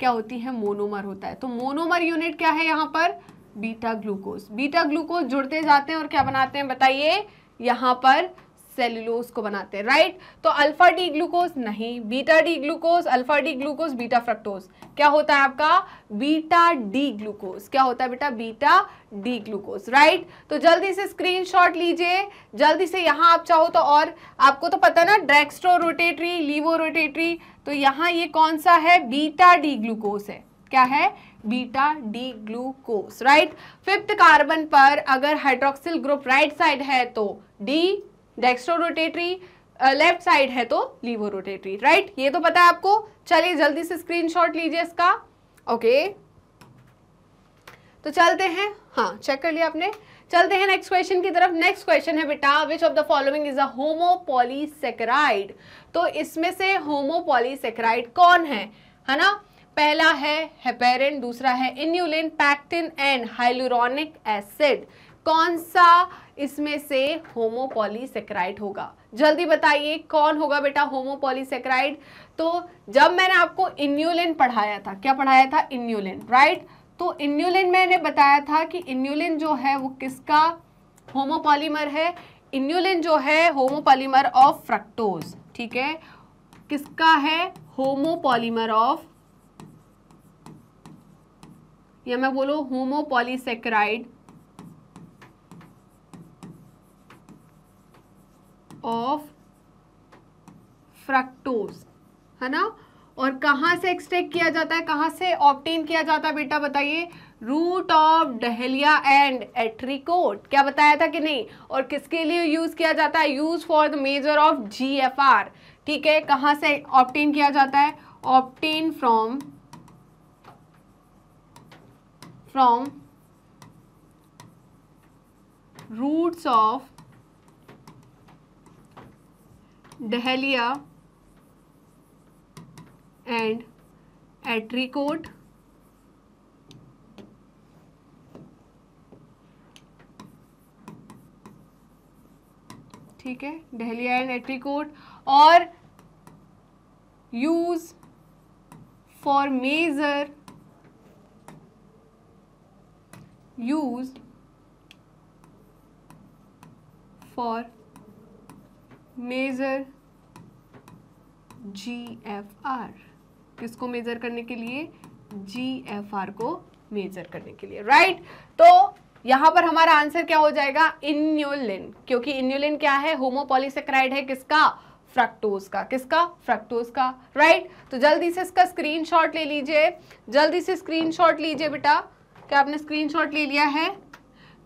क्या होती है मोनोमर होता है तो मोनोमर यूनिट क्या है यहां पर बीटा ग्लूकोज बीटा ग्लूकोज जुड़ते जाते हैं और क्या बनाते हैं बताइए यहां पर सेल्यूलोज को बनाते हैं राइट तो अल्फा डी ग्लूकोज नहीं beta D glucose alpha D glucose beta fructose क्या होता है आपका बीटा डी ग्लूकोज क्या होता है बेटा बीटा डी ग्लूकोज राइट तो जल्दी से स्क्रीनशॉट लीजिए जल्दी से यहां आप चाहो तो और आपको तो पता ना ड्रेक्स्ट्रो रोटेटरी लीवो रोटेटरी तो यहां ये कौन सा है बीटा डी ग्लूकोज है क्या है beta D glucose right fifth carbon पर अगर हाइड्रोक्सिल ग्रुप राइट साइड है तो D dextro rotatory left side है तो लीवो रोटेटरी राइट ये तो पता है आपको चलिए जल्दी से स्क्रीनशॉट लीजिए इसका ओके तो चलते हैं हाँ चेक कर लिया आपने चलते हैं नेक्स्ट क्वेश्चन की तरफ नेक्स्ट क्वेश्चन है बेटा which of the following is a homopolysaccharide तो इसमें से होमोपोलीसेक्राइड कौन है है ना पहला है हेपेरिन दूसरा है inulin pectin and hyaluronic acid कौन सा इसमें से होमोपोलीसेक्राइड होगा जल्दी बताइए कौन होगा बेटा होमोपोलीसेक्राइड तो जब मैंने आपको इन्यूलिन पढ़ाया था क्या पढ़ाया था इन्यूलिन राइट तो इन्यूलिन मैंने बताया था कि इन्यूलिन जो है वो किसका होमोपॉलीमर है इन्यूलिन जो है होमोपॉलीमर ऑफ फ्रक्टोज ठीक है किसका है होमोपॉलीमर ऑफ या मैं बोलो होमोपॉलीसेक्राइड ऑफ फ्रक्टोज है ना और कहाँ से एक्सट्रैक्ट किया जाता है कहाँ से ऑप्टेन किया जाता है बेटा बताइए रूट ऑफ डहलिया एंड एट्रिकोट क्या बताया था कि नहीं और किसके लिए यूज़ किया जाता है use for the measure of GFR ठीक है कहाँ से ऑप्टेन किया जाता है obtain from from roots of dahlia and एट्रीकोट ठीक है डहलिया एंड एट्रीकोट और use for measure use for measure G F R किसको मेज़र करने के लिए जी एफ आर को मेज़र करने के लिए राइट तो यहां पर हमारा आंसर क्या हो जाएगा इन्यूलिन क्योंकि इन्यूलिन क्या है होमोपोलीसेक्राइड है किसका फ्रक्टोज का किसका फ्रक्टोज का राइट right? तो जल्दी से इसका स्क्रीनशॉट ले लीजिए जल्दी से स्क्रीनशॉट लीजिए बेटा क्या आपने स्क्रीनशॉट ले लिया है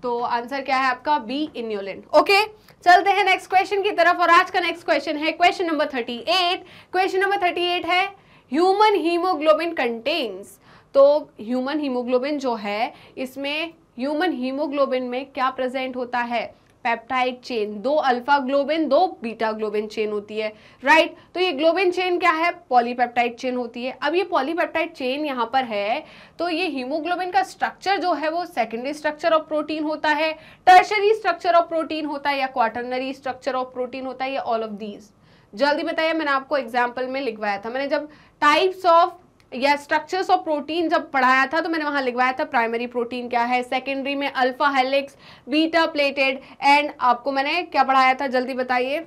तो आंसर क्या है आपका बी इन्योलिन ओके चलते हैं नेक्स्ट क्वेश्चन की तरफ और आज का नेक्स्ट क्वेश्चन है question number thirty eight question number thirty eight है ह्यूमन हीमोग्लोबिन कंटेन्स तो ह्यूमन हीमोग्लोबिन जो है इसमें ह्यूमन हीमोग्लोबिन में क्या प्रेजेंट होता है पेप्टाइड चेन दो अल्फा ग्लोबिन दो बीटा ग्लोबिन चेन होती है राइट right? तो ये ग्लोबिन चेन क्या है पॉलीपेप्टाइड चेन होती है अब ये पॉलीपेप्टाइड चेन यहाँ पर है तो ये हीमोग्लोबिन का स्ट्रक्चर जो है वो सेकेंडरी स्ट्रक्चर ऑफ प्रोटीन होता है टर्शरी स्ट्रक्चर ऑफ प्रोटीन होता है या क्वार्टनरी स्ट्रक्चर ऑफ प्रोटीन होता है या ऑल ऑफ दीज जल्दी बताइए मैंने आपको एग्जाम्पल में लिखवाया था मैंने जब टाइप्स ऑफ या स्ट्रक्चर्स ऑफ प्रोटीन जब पढ़ाया था तो मैंने वहां लिखवाया था प्राइमरी प्रोटीन क्या है सेकेंडरी में alpha helix beta pleated and आपको मैंने क्या पढ़ाया था जल्दी बताइए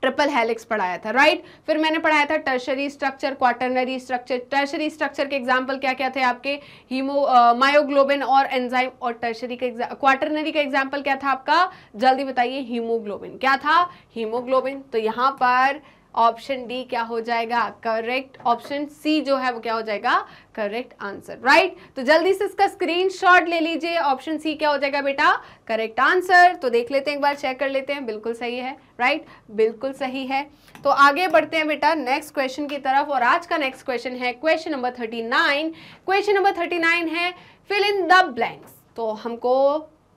ट्रिपल हेलिक्स पढ़ाया था राइट right? फिर मैंने पढ़ाया था tertiary structure quaternary structure tertiary structure के एग्जाम्पल क्या क्या थे आपके हीमो मायोग्लोबिन और एंजाइम और टर्शरी का क्वार्टनरी का एग्जाम्पल क्या था आपका जल्दी बताइए हीमोग्लोबिन क्या था हीमोग्लोबिन तो यहाँ पर ऑप्शन डी क्या हो जाएगा करेक्ट ऑप्शन सी जो है वो क्या हो जाएगा करेक्ट आंसर राइट तो जल्दी से इसका स्क्रीनशॉट ले लीजिए ऑप्शन सी क्या हो जाएगा बेटा करेक्ट आंसर तो देख लेते हैं एक बार चेक कर लेते हैं बिल्कुल सही है राइट right? बिल्कुल सही है तो आगे बढ़ते हैं बेटा नेक्स्ट क्वेश्चन की तरफ और आज का नेक्स्ट क्वेश्चन है question number thirty nine question number thirty nine है फिल इन द ब्लैंक्स तो हमको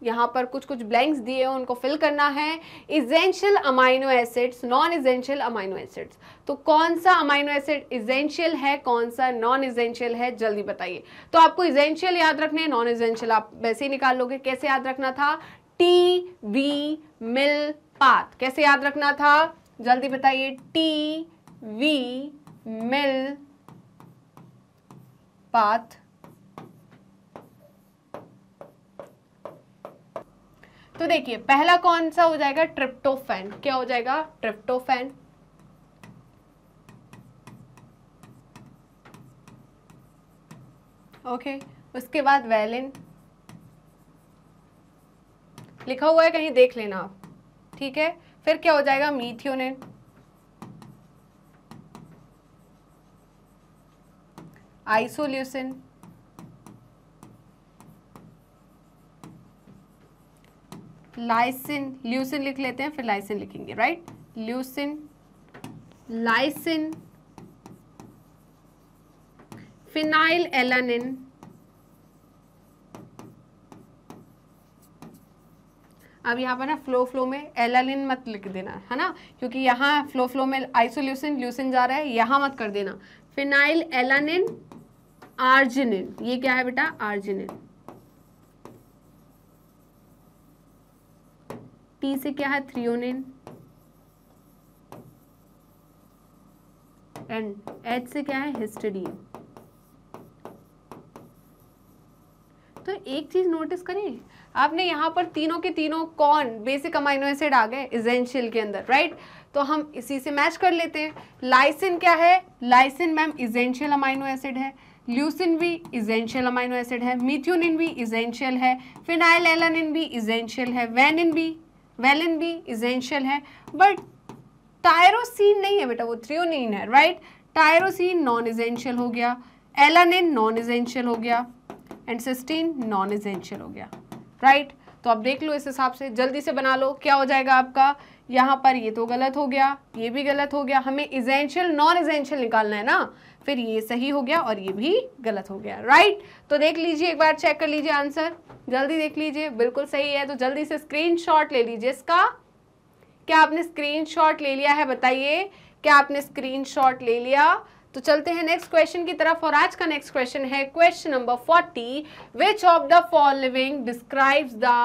यहाँ पर कुछ कुछ ब्लैंक्स दिए उनको फिल करना है essential amino acids non essential amino acids तो कौन सा अमाइनो एसिड इजेंशियल है कौन सा नॉन इजेंशियल है जल्दी बताइए तो आपको इजेंशियल याद रखने नॉन इजेंशियल आप वैसे ही निकाल लोगे कैसे याद रखना था टी वी मिल पात कैसे याद रखना था जल्दी बताइए टी वी मिल पाथ तो देखिए पहला कौन सा हो जाएगा ट्रिप्टोफेन क्या हो जाएगा ट्रिप्टोफेन ओके okay. उसके बाद वैलिन लिखा हुआ है कहीं देख लेना आप ठीक है फिर क्या हो जाएगा मीथियोनिन आइसोल्यूसिन लाइसिन ल्यूसिन लिख लेते हैं फिर लाइसिन लिखेंगे right leucine lysine phenyl alanine अब यहाँ पर ना फ्लो फ्लो में एलानिन मत लिख देना है ना क्योंकि यहाँ फ्लो फ्लो में आइसोल्यूसिन ल्यूसिन जा रहा है यहाँ मत कर देना फिनाइल एलानिन आर्जिनिन ये क्या है बेटा आर्जिनिन टी से क्या है थ्रियोनिन एंड एच से क्या है हिस्टडीन तो एक चीज नोटिस करिए आपने यहां पर तीनों के तीनों कौन बेसिक अमाइनो एसिड आ गए इजेंशियल के अंदर राइट तो हम इसी से मैच कर लेते हैं लाइसिन क्या है lysine ma'am essential amino acid है ल्यूसिन भी इजेंशियल अमाइनो एसिड है मिथ्यूनिन भी इजेंशियल है फिनाइल एलानिन भी इजेंशियल है वेनिन भी वेलिन भी इजेंशियल है बट टायरोसिन नहीं है बेटा वो थ्रियोनिन है राइट टायरोसिन नॉन इजेंशियल हो गया एलानिन नॉन इजेंशियल हो गया एंड सिस्टीन नॉन इजेंशियल हो गया राइट right? तो आप देख लो इस हिसाब से जल्दी से बना लो क्या हो जाएगा आपका यहाँ पर ये तो गलत हो गया ये भी गलत हो गया हमें इजेंशियल नॉन इजेंशियल निकालना है ना फिर ये सही हो गया और ये भी गलत हो गया राइट तो देख लीजिए एक बार चेक कर लीजिए आंसर जल्दी देख लीजिए बिल्कुल सही है तो जल्दी से स्क्रीनशॉट ले लीजिए इसका क्या आपने स्क्रीनशॉट ले लिया है बताइए क्या आपने स्क्रीनशॉट ले लिया तो चलते हैं नेक्स्ट क्वेश्चन की तरफ और आज का नेक्स्ट क्वेश्चन है question number forty which of the following describes the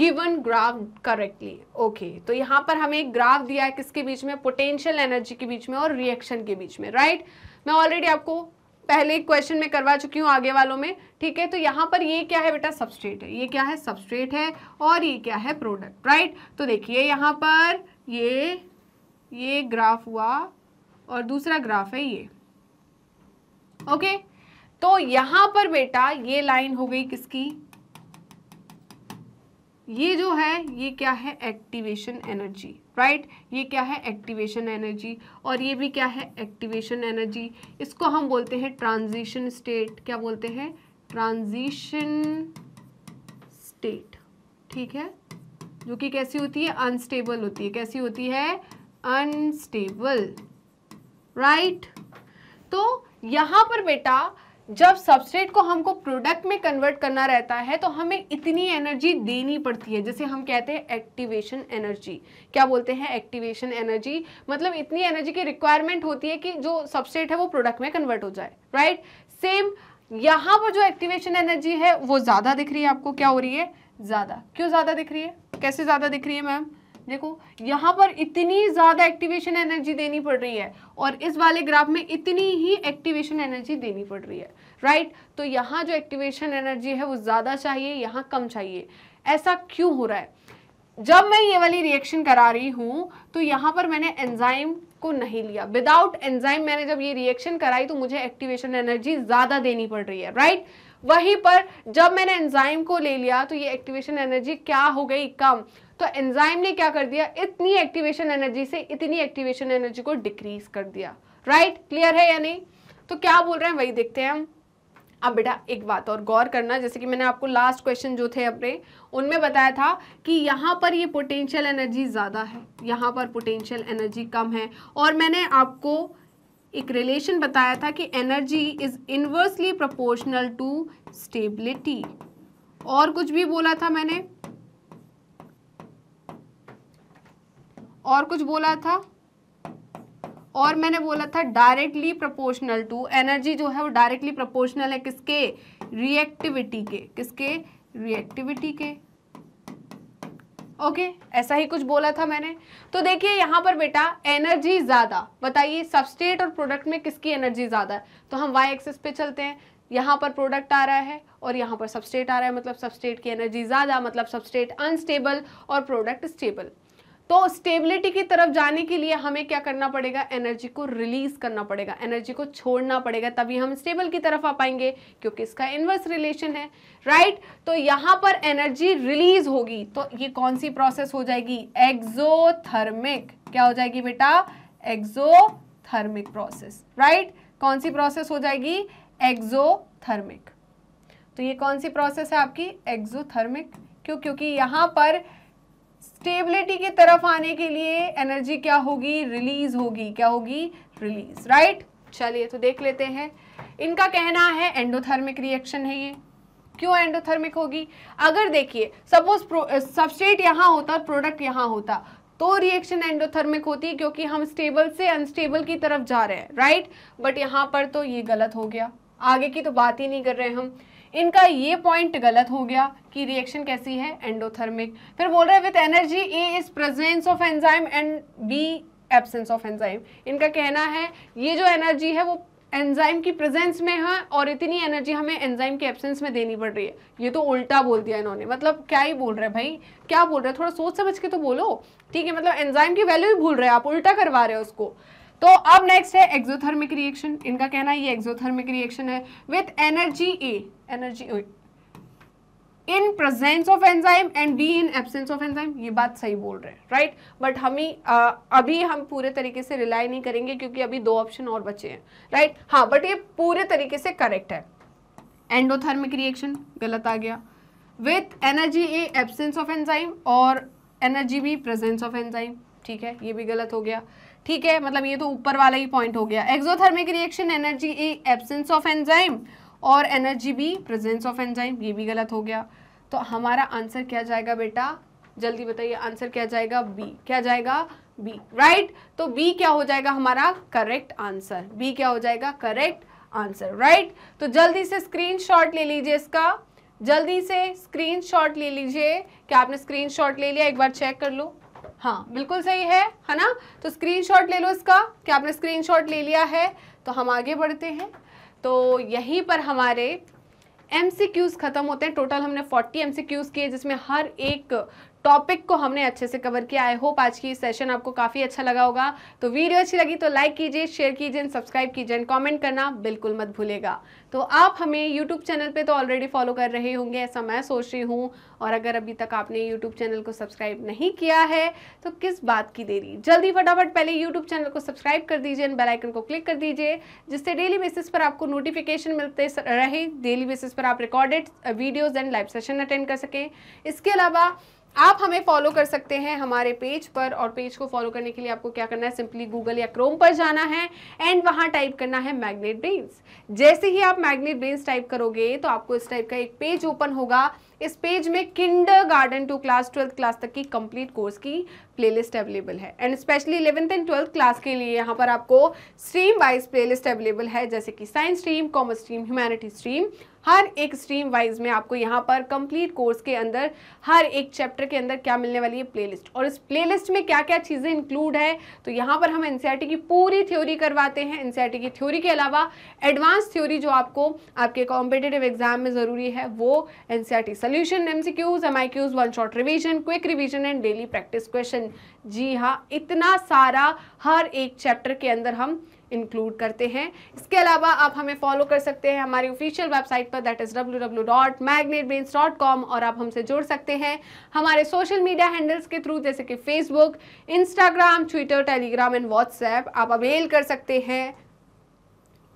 given graph correctly okay तो यहां पर हमें एक ग्राफ दिया है किसके बीच में पोटेंशियल एनर्जी के बीच में और रिएक्शन के बीच में राइट right? मैं ऑलरेडी आपको पहले क्वेश्चन में करवा चुकी हूँ आगे वालों में ठीक है तो यहाँ पर ये क्या है बेटा सबस्ट्रेट है ये क्या है सबस्ट्रेट है और ये क्या है प्रोडक्ट राइट तो देखिए यहाँ पर ये ये ग्राफ हुआ और दूसरा ग्राफ है ये ओके तो यहाँ पर बेटा ये लाइन हो गई किसकी ये जो है ये क्या है एक्टिवेशन एनर्जी राइट ये क्या है एक्टिवेशन एनर्जी और ये भी क्या है एक्टिवेशन एनर्जी इसको हम बोलते हैं ट्रांजिशन स्टेट क्या बोलते हैं ट्रांजिशन स्टेट ठीक है जो कि कैसी होती है अनस्टेबल होती है कैसी होती है अनस्टेबल राइट right? तो यहां पर बेटा जब सबस्ट्रेट को हमको प्रोडक्ट में कन्वर्ट करना रहता है तो हमें इतनी एनर्जी देनी पड़ती है जैसे हम कहते हैं एक्टिवेशन एनर्जी क्या बोलते हैं एक्टिवेशन एनर्जी मतलब इतनी एनर्जी की रिक्वायरमेंट होती है कि जो सबस्ट्रेट है वो प्रोडक्ट में कन्वर्ट हो जाए राइट सेम यहाँ पर जो एक्टिवेशन एनर्जी है वो ज़्यादा दिख रही है आपको क्या हो रही है ज़्यादा क्यों ज़्यादा दिख रही है कैसे ज़्यादा दिख रही है मैम देखो यहाँ पर इतनी ज़्यादा एक्टिवेशन एनर्जी देनी पड़ रही है और इस वाले ग्राफ में इतनी ही एक्टिवेशन एनर्जी देनी पड़ रही है राइट तो यहाँ जो एक्टिवेशन एनर्जी है वो ज़्यादा चाहिए यहाँ कम चाहिए ऐसा क्यों हो रहा है जब मैं ये वाली रिएक्शन करा रही हूँ तो यहाँ पर मैंने एंजाइम को नहीं लिया विदाउट एंजाइम मैंने जब ये रिएक्शन कराई तो मुझे एक्टिवेशन एनर्जी ज़्यादा देनी पड़ रही है राइट वहीं पर जब मैंने एंजाइम को ले लिया तो ये एक्टिवेशन एनर्जी क्या हो गई कम तो एंजाइम ने क्या कर दिया इतनी एक्टिवेशन एनर्जी से इतनी एक्टिवेशन एनर्जी को डिक्रीज कर दिया राइट right? क्लियर है या नहीं तो क्या बोल रहे हैं वही देखते हैं हम अब बेटा एक बात और गौर करना जैसे कि मैंने आपको लास्ट क्वेश्चन जो थे अपने उनमें बताया था कि यहाँ पर ये पोटेंशियल एनर्जी ज़्यादा है यहाँ पर पोटेंशियल एनर्जी कम है और मैंने आपको एक रिलेशन बताया था कि energy is inversely proportional to stability और कुछ भी बोला था मैंने और कुछ बोला था और मैंने बोला था डायरेक्टली प्रोपोर्शनल टू एनर्जी जो है वो डायरेक्टली प्रोपोर्शनल है किसके रिएक्टिविटी के किसके रिएक्टिविटी के ओके okay, ऐसा ही कुछ बोला था मैंने तो देखिए यहाँ पर बेटा एनर्जी ज़्यादा बताइए सबस्टेट और प्रोडक्ट में किसकी एनर्जी ज़्यादा है तो हम वाई एक्सेस पे चलते हैं यहाँ पर प्रोडक्ट आ रहा है और यहाँ पर सबस्टेट आ रहा है मतलब सबस्टेट की एनर्जी ज़्यादा मतलब सबस्टेट अनस्टेबल और प्रोडक्ट स्टेबल तो स्टेबिलिटी की तरफ जाने के लिए हमें क्या करना पड़ेगा एनर्जी को रिलीज करना पड़ेगा एनर्जी को छोड़ना पड़ेगा तभी हम स्टेबल की तरफ आ पाएंगे क्योंकि इसका इनवर्स रिलेशन है राइट तो यहां पर एनर्जी रिलीज होगी तो ये कौन सी प्रोसेस हो जाएगी एक्सोथर्मिक क्या हो जाएगी बेटा एक्सोथर्मिक प्रोसेस राइट कौन सी प्रोसेस हो जाएगी एक्सोथर्मिक तो ये कौन सी प्रोसेस है आपकी एक्सोथर्मिक क्यों क्योंकि यहां पर स्टेबिलिटी की तरफ आने के लिए एनर्जी क्या होगी रिलीज होगी क्या होगी रिलीज राइट चलिए तो देख लेते हैं इनका कहना है एंडोथर्मिक रिएक्शन है ये क्यों एंडोथर्मिक होगी अगर देखिए सपोज सबस्टेट यहाँ होता और प्रोडक्ट यहाँ होता तो रिएक्शन एंडोथर्मिक होती है क्योंकि हम स्टेबल से अनस्टेबल की तरफ जा रहे हैं राइट बट यहाँ पर तो ये गलत हो गया आगे की तो बात ही नहीं कर रहे हम इनका ये पॉइंट गलत हो गया कि रिएक्शन कैसी है एंडोथर्मिक फिर बोल रहे हैं with energy A is presence of enzyme and B absence of enzyme इनका कहना है ये जो एनर्जी है वो एंजाइम की प्रेजेंस में है और इतनी एनर्जी हमें एंजाइम की एब्सेंस में देनी पड़ रही है ये तो उल्टा बोल दिया इन्होंने मतलब क्या ही बोल रहे हैं भाई क्या बोल रहे हैं थोड़ा सोच समझ के तो बोलो ठीक है मतलब एंजाइम की वैल्यू ही भूल रहे हैं आप उल्टा करवा रहे हो उसको तो अब नेक्स्ट है एक्जोथर्मिक रिएक्शन इनका कहना है ये एक्जोथर्मिक रिएक्शन है with energy A energy in presence of enzyme and B in absence of enzyme ये बात सही बोल रहे हैं राइट बट हमें अभी हम पूरे तरीके से रिलाई नहीं करेंगे क्योंकि अभी दो ऑप्शन और बचे हैं राइट right? हाँ बट ये पूरे तरीके से करेक्ट है एंडोथर्मिक रिएक्शन गलत आ गया with energy A absence of enzyme और energy B presence of enzyme ठीक है ये भी गलत हो गया ठीक है मतलब ये तो ऊपर वाला ही पॉइंट हो गया exothermic reaction energy A absence of enzyme और एनर्जी भी प्रेजेंस ऑफ एंजाइम ये भी गलत हो गया तो हमारा आंसर क्या जाएगा बेटा जल्दी बताइए आंसर क्या जाएगा बी क्या जाएगा बी राइट right? तो बी क्या हो जाएगा हमारा करेक्ट आंसर बी क्या हो जाएगा करेक्ट आंसर राइट तो जल्दी से स्क्रीन ले लीजिए इसका जल्दी से स्क्रीन ले लीजिए क्या आपने स्क्रीन ले लिया एक बार चेक कर लो हाँ बिल्कुल सही है है ना तो स्क्रीनशॉट ले लो इसका क्या आपने स्क्रीनशॉट ले लिया है तो हम आगे बढ़ते हैं तो यहीं पर हमारे एम ख़त्म होते हैं टोटल हमने 40 एम किए जिसमें हर एक टॉपिक को हमने अच्छे से कवर किया आई होप आज की सेशन आपको काफ़ी अच्छा लगा होगा तो वीडियो अच्छी लगी तो लाइक कीजिए शेयर कीजिए सब्सक्राइब कीजिए कमेंट करना बिल्कुल मत भूलेगा तो आप हमें यूट्यूब चैनल पे तो ऑलरेडी फॉलो कर रहे होंगे ऐसा मैं सोच रही हूँ और अगर अभी तक आपने यूट्यूब चैनल को सब्सक्राइब नहीं किया है तो किस बात की देरी जल्दी फटाफट पहले यूट्यूब चैनल को सब्सक्राइब कर दीजिए एंड बेलाइकन को क्लिक कर दीजिए जिससे डेली बेसिस पर आपको नोटिफिकेशन मिलते रहे डेली बेसिस पर आप recorded videos and live session attend कर सकें इसके अलावा आप हमें फॉलो कर सकते हैं हमारे पेज पर और पेज को फॉलो करने के लिए आपको क्या करना है सिंपली गूगल या क्रोम पर जाना है एंड वहां टाइप करना है मैग्नेट ब्रेन्स जैसे ही आप मैग्नेट ब्रेन्स टाइप करोगे तो आपको इस टाइप का एक पेज ओपन होगा इस पेज में kindergarten to class twelfth class तक की कंप्लीट कोर्स की प्लेलिस्ट अवेलेबल है and specially eleventh and twelfth class के लिए यहाँ पर आपको स्ट्रीम वाइज प्लेलिस्ट अवेलेबल है जैसे कि science stream commerce stream humanity stream हर एक स्ट्रीम वाइज में आपको यहाँ पर कंप्लीट कोर्स के अंदर हर एक चैप्टर के अंदर क्या मिलने वाली है प्लेलिस्ट और इस प्लेलिस्ट में क्या क्या चीज़ें इंक्लूड है तो यहाँ पर हम एन e की पूरी थ्योरी करवाते हैं एन e की थ्योरी के अलावा एडवांस थ्योरी जो आपको आपके कॉम्पिटेटिव एग्जाम में ज़रूरी है वो N solution M C Qs M I Qs one shot revision quick revision and daily practice question जी हाँ इतना सारा हर एक चैप्टर के अंदर हम इंक्लूड करते हैं इसके अलावा आप हमें फॉलो कर सकते हैं हमारी ऑफिशियल वेबसाइट पर दैट इज़ डब्ल्यू और आप हमसे जुड़ सकते हैं हमारे सोशल मीडिया हैंडल्स के थ्रू जैसे कि Facebook Instagram Twitter Telegram and WhatsApp आप अवेल कर सकते हैं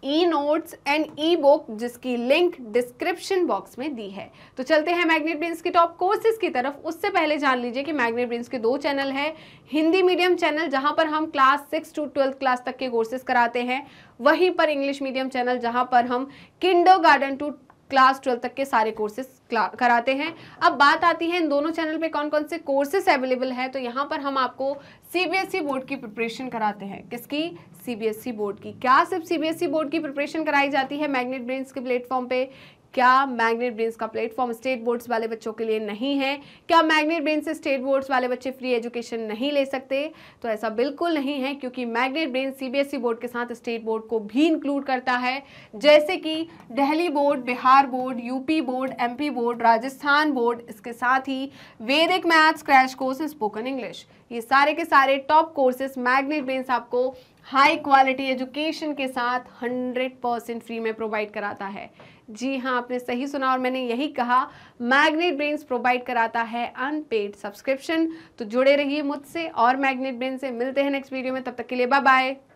e notes and e book जिसकी लिंक डिस्क्रिप्शन बॉक्स में दी है तो चलते हैं मैग्नेट ब्रिंस के टॉप कोर्सेज की तरफ उससे पहले जान लीजिए कि मैग्नेट ब्रिंस के दो चैनल हैं हिंदी मीडियम चैनल जहां पर हम class six to twelfth class तक के कोर्सेज कराते हैं वहीं पर इंग्लिश मीडियम चैनल जहां पर हम kindergarten to class twelve तक के सारे कोर्सेस कराते हैं अब बात आती है इन दोनों चैनल पे कौन कौन से कोर्सेस अवेलेबल है तो यहाँ पर हम आपको सीबीएसई बोर्ड e की प्रिपरेशन कराते हैं किसकी सीबीएसई बोर्ड e की क्या सिर्फ सीबीएसई बोर्ड e की प्रिपरेशन कराई जाती है मैग्नेट ब्रेन्स के प्लेटफॉर्म पे क्या मैग्नेट ब्रेन्स का प्लेटफॉर्म स्टेट बोर्ड्स वाले बच्चों के लिए नहीं है क्या मैग्नेट ब्रेन से स्टेट बोर्ड्स वाले बच्चे फ्री एजुकेशन नहीं ले सकते तो ऐसा बिल्कुल नहीं है क्योंकि Magnet Brain CBSE e board के साथ स्टेट बोर्ड को भी इंक्लूड करता है जैसे कि Delhi board Bihar board UP board M board Rajasthan board इसके साथ ही Vedic maths crash course spoken English ये सारे के सारे टॉप कोर्सेस मैग्नेट ब्रेन्स आपको हाई क्वालिटी एजुकेशन के साथ हंड्रेड परसेंट फ्री में प्रोवाइड कराता है जी हाँ आपने सही सुना और मैंने यही कहा मैग्नेट ब्रेन्स प्रोवाइड कराता है अनपेड सब्सक्रिप्शन तो जुड़े रहिए मुझसे और मैग्नेट ब्रेन से मिलते हैं नेक्स्ट वीडियो में तब तक के लिए बाय बाय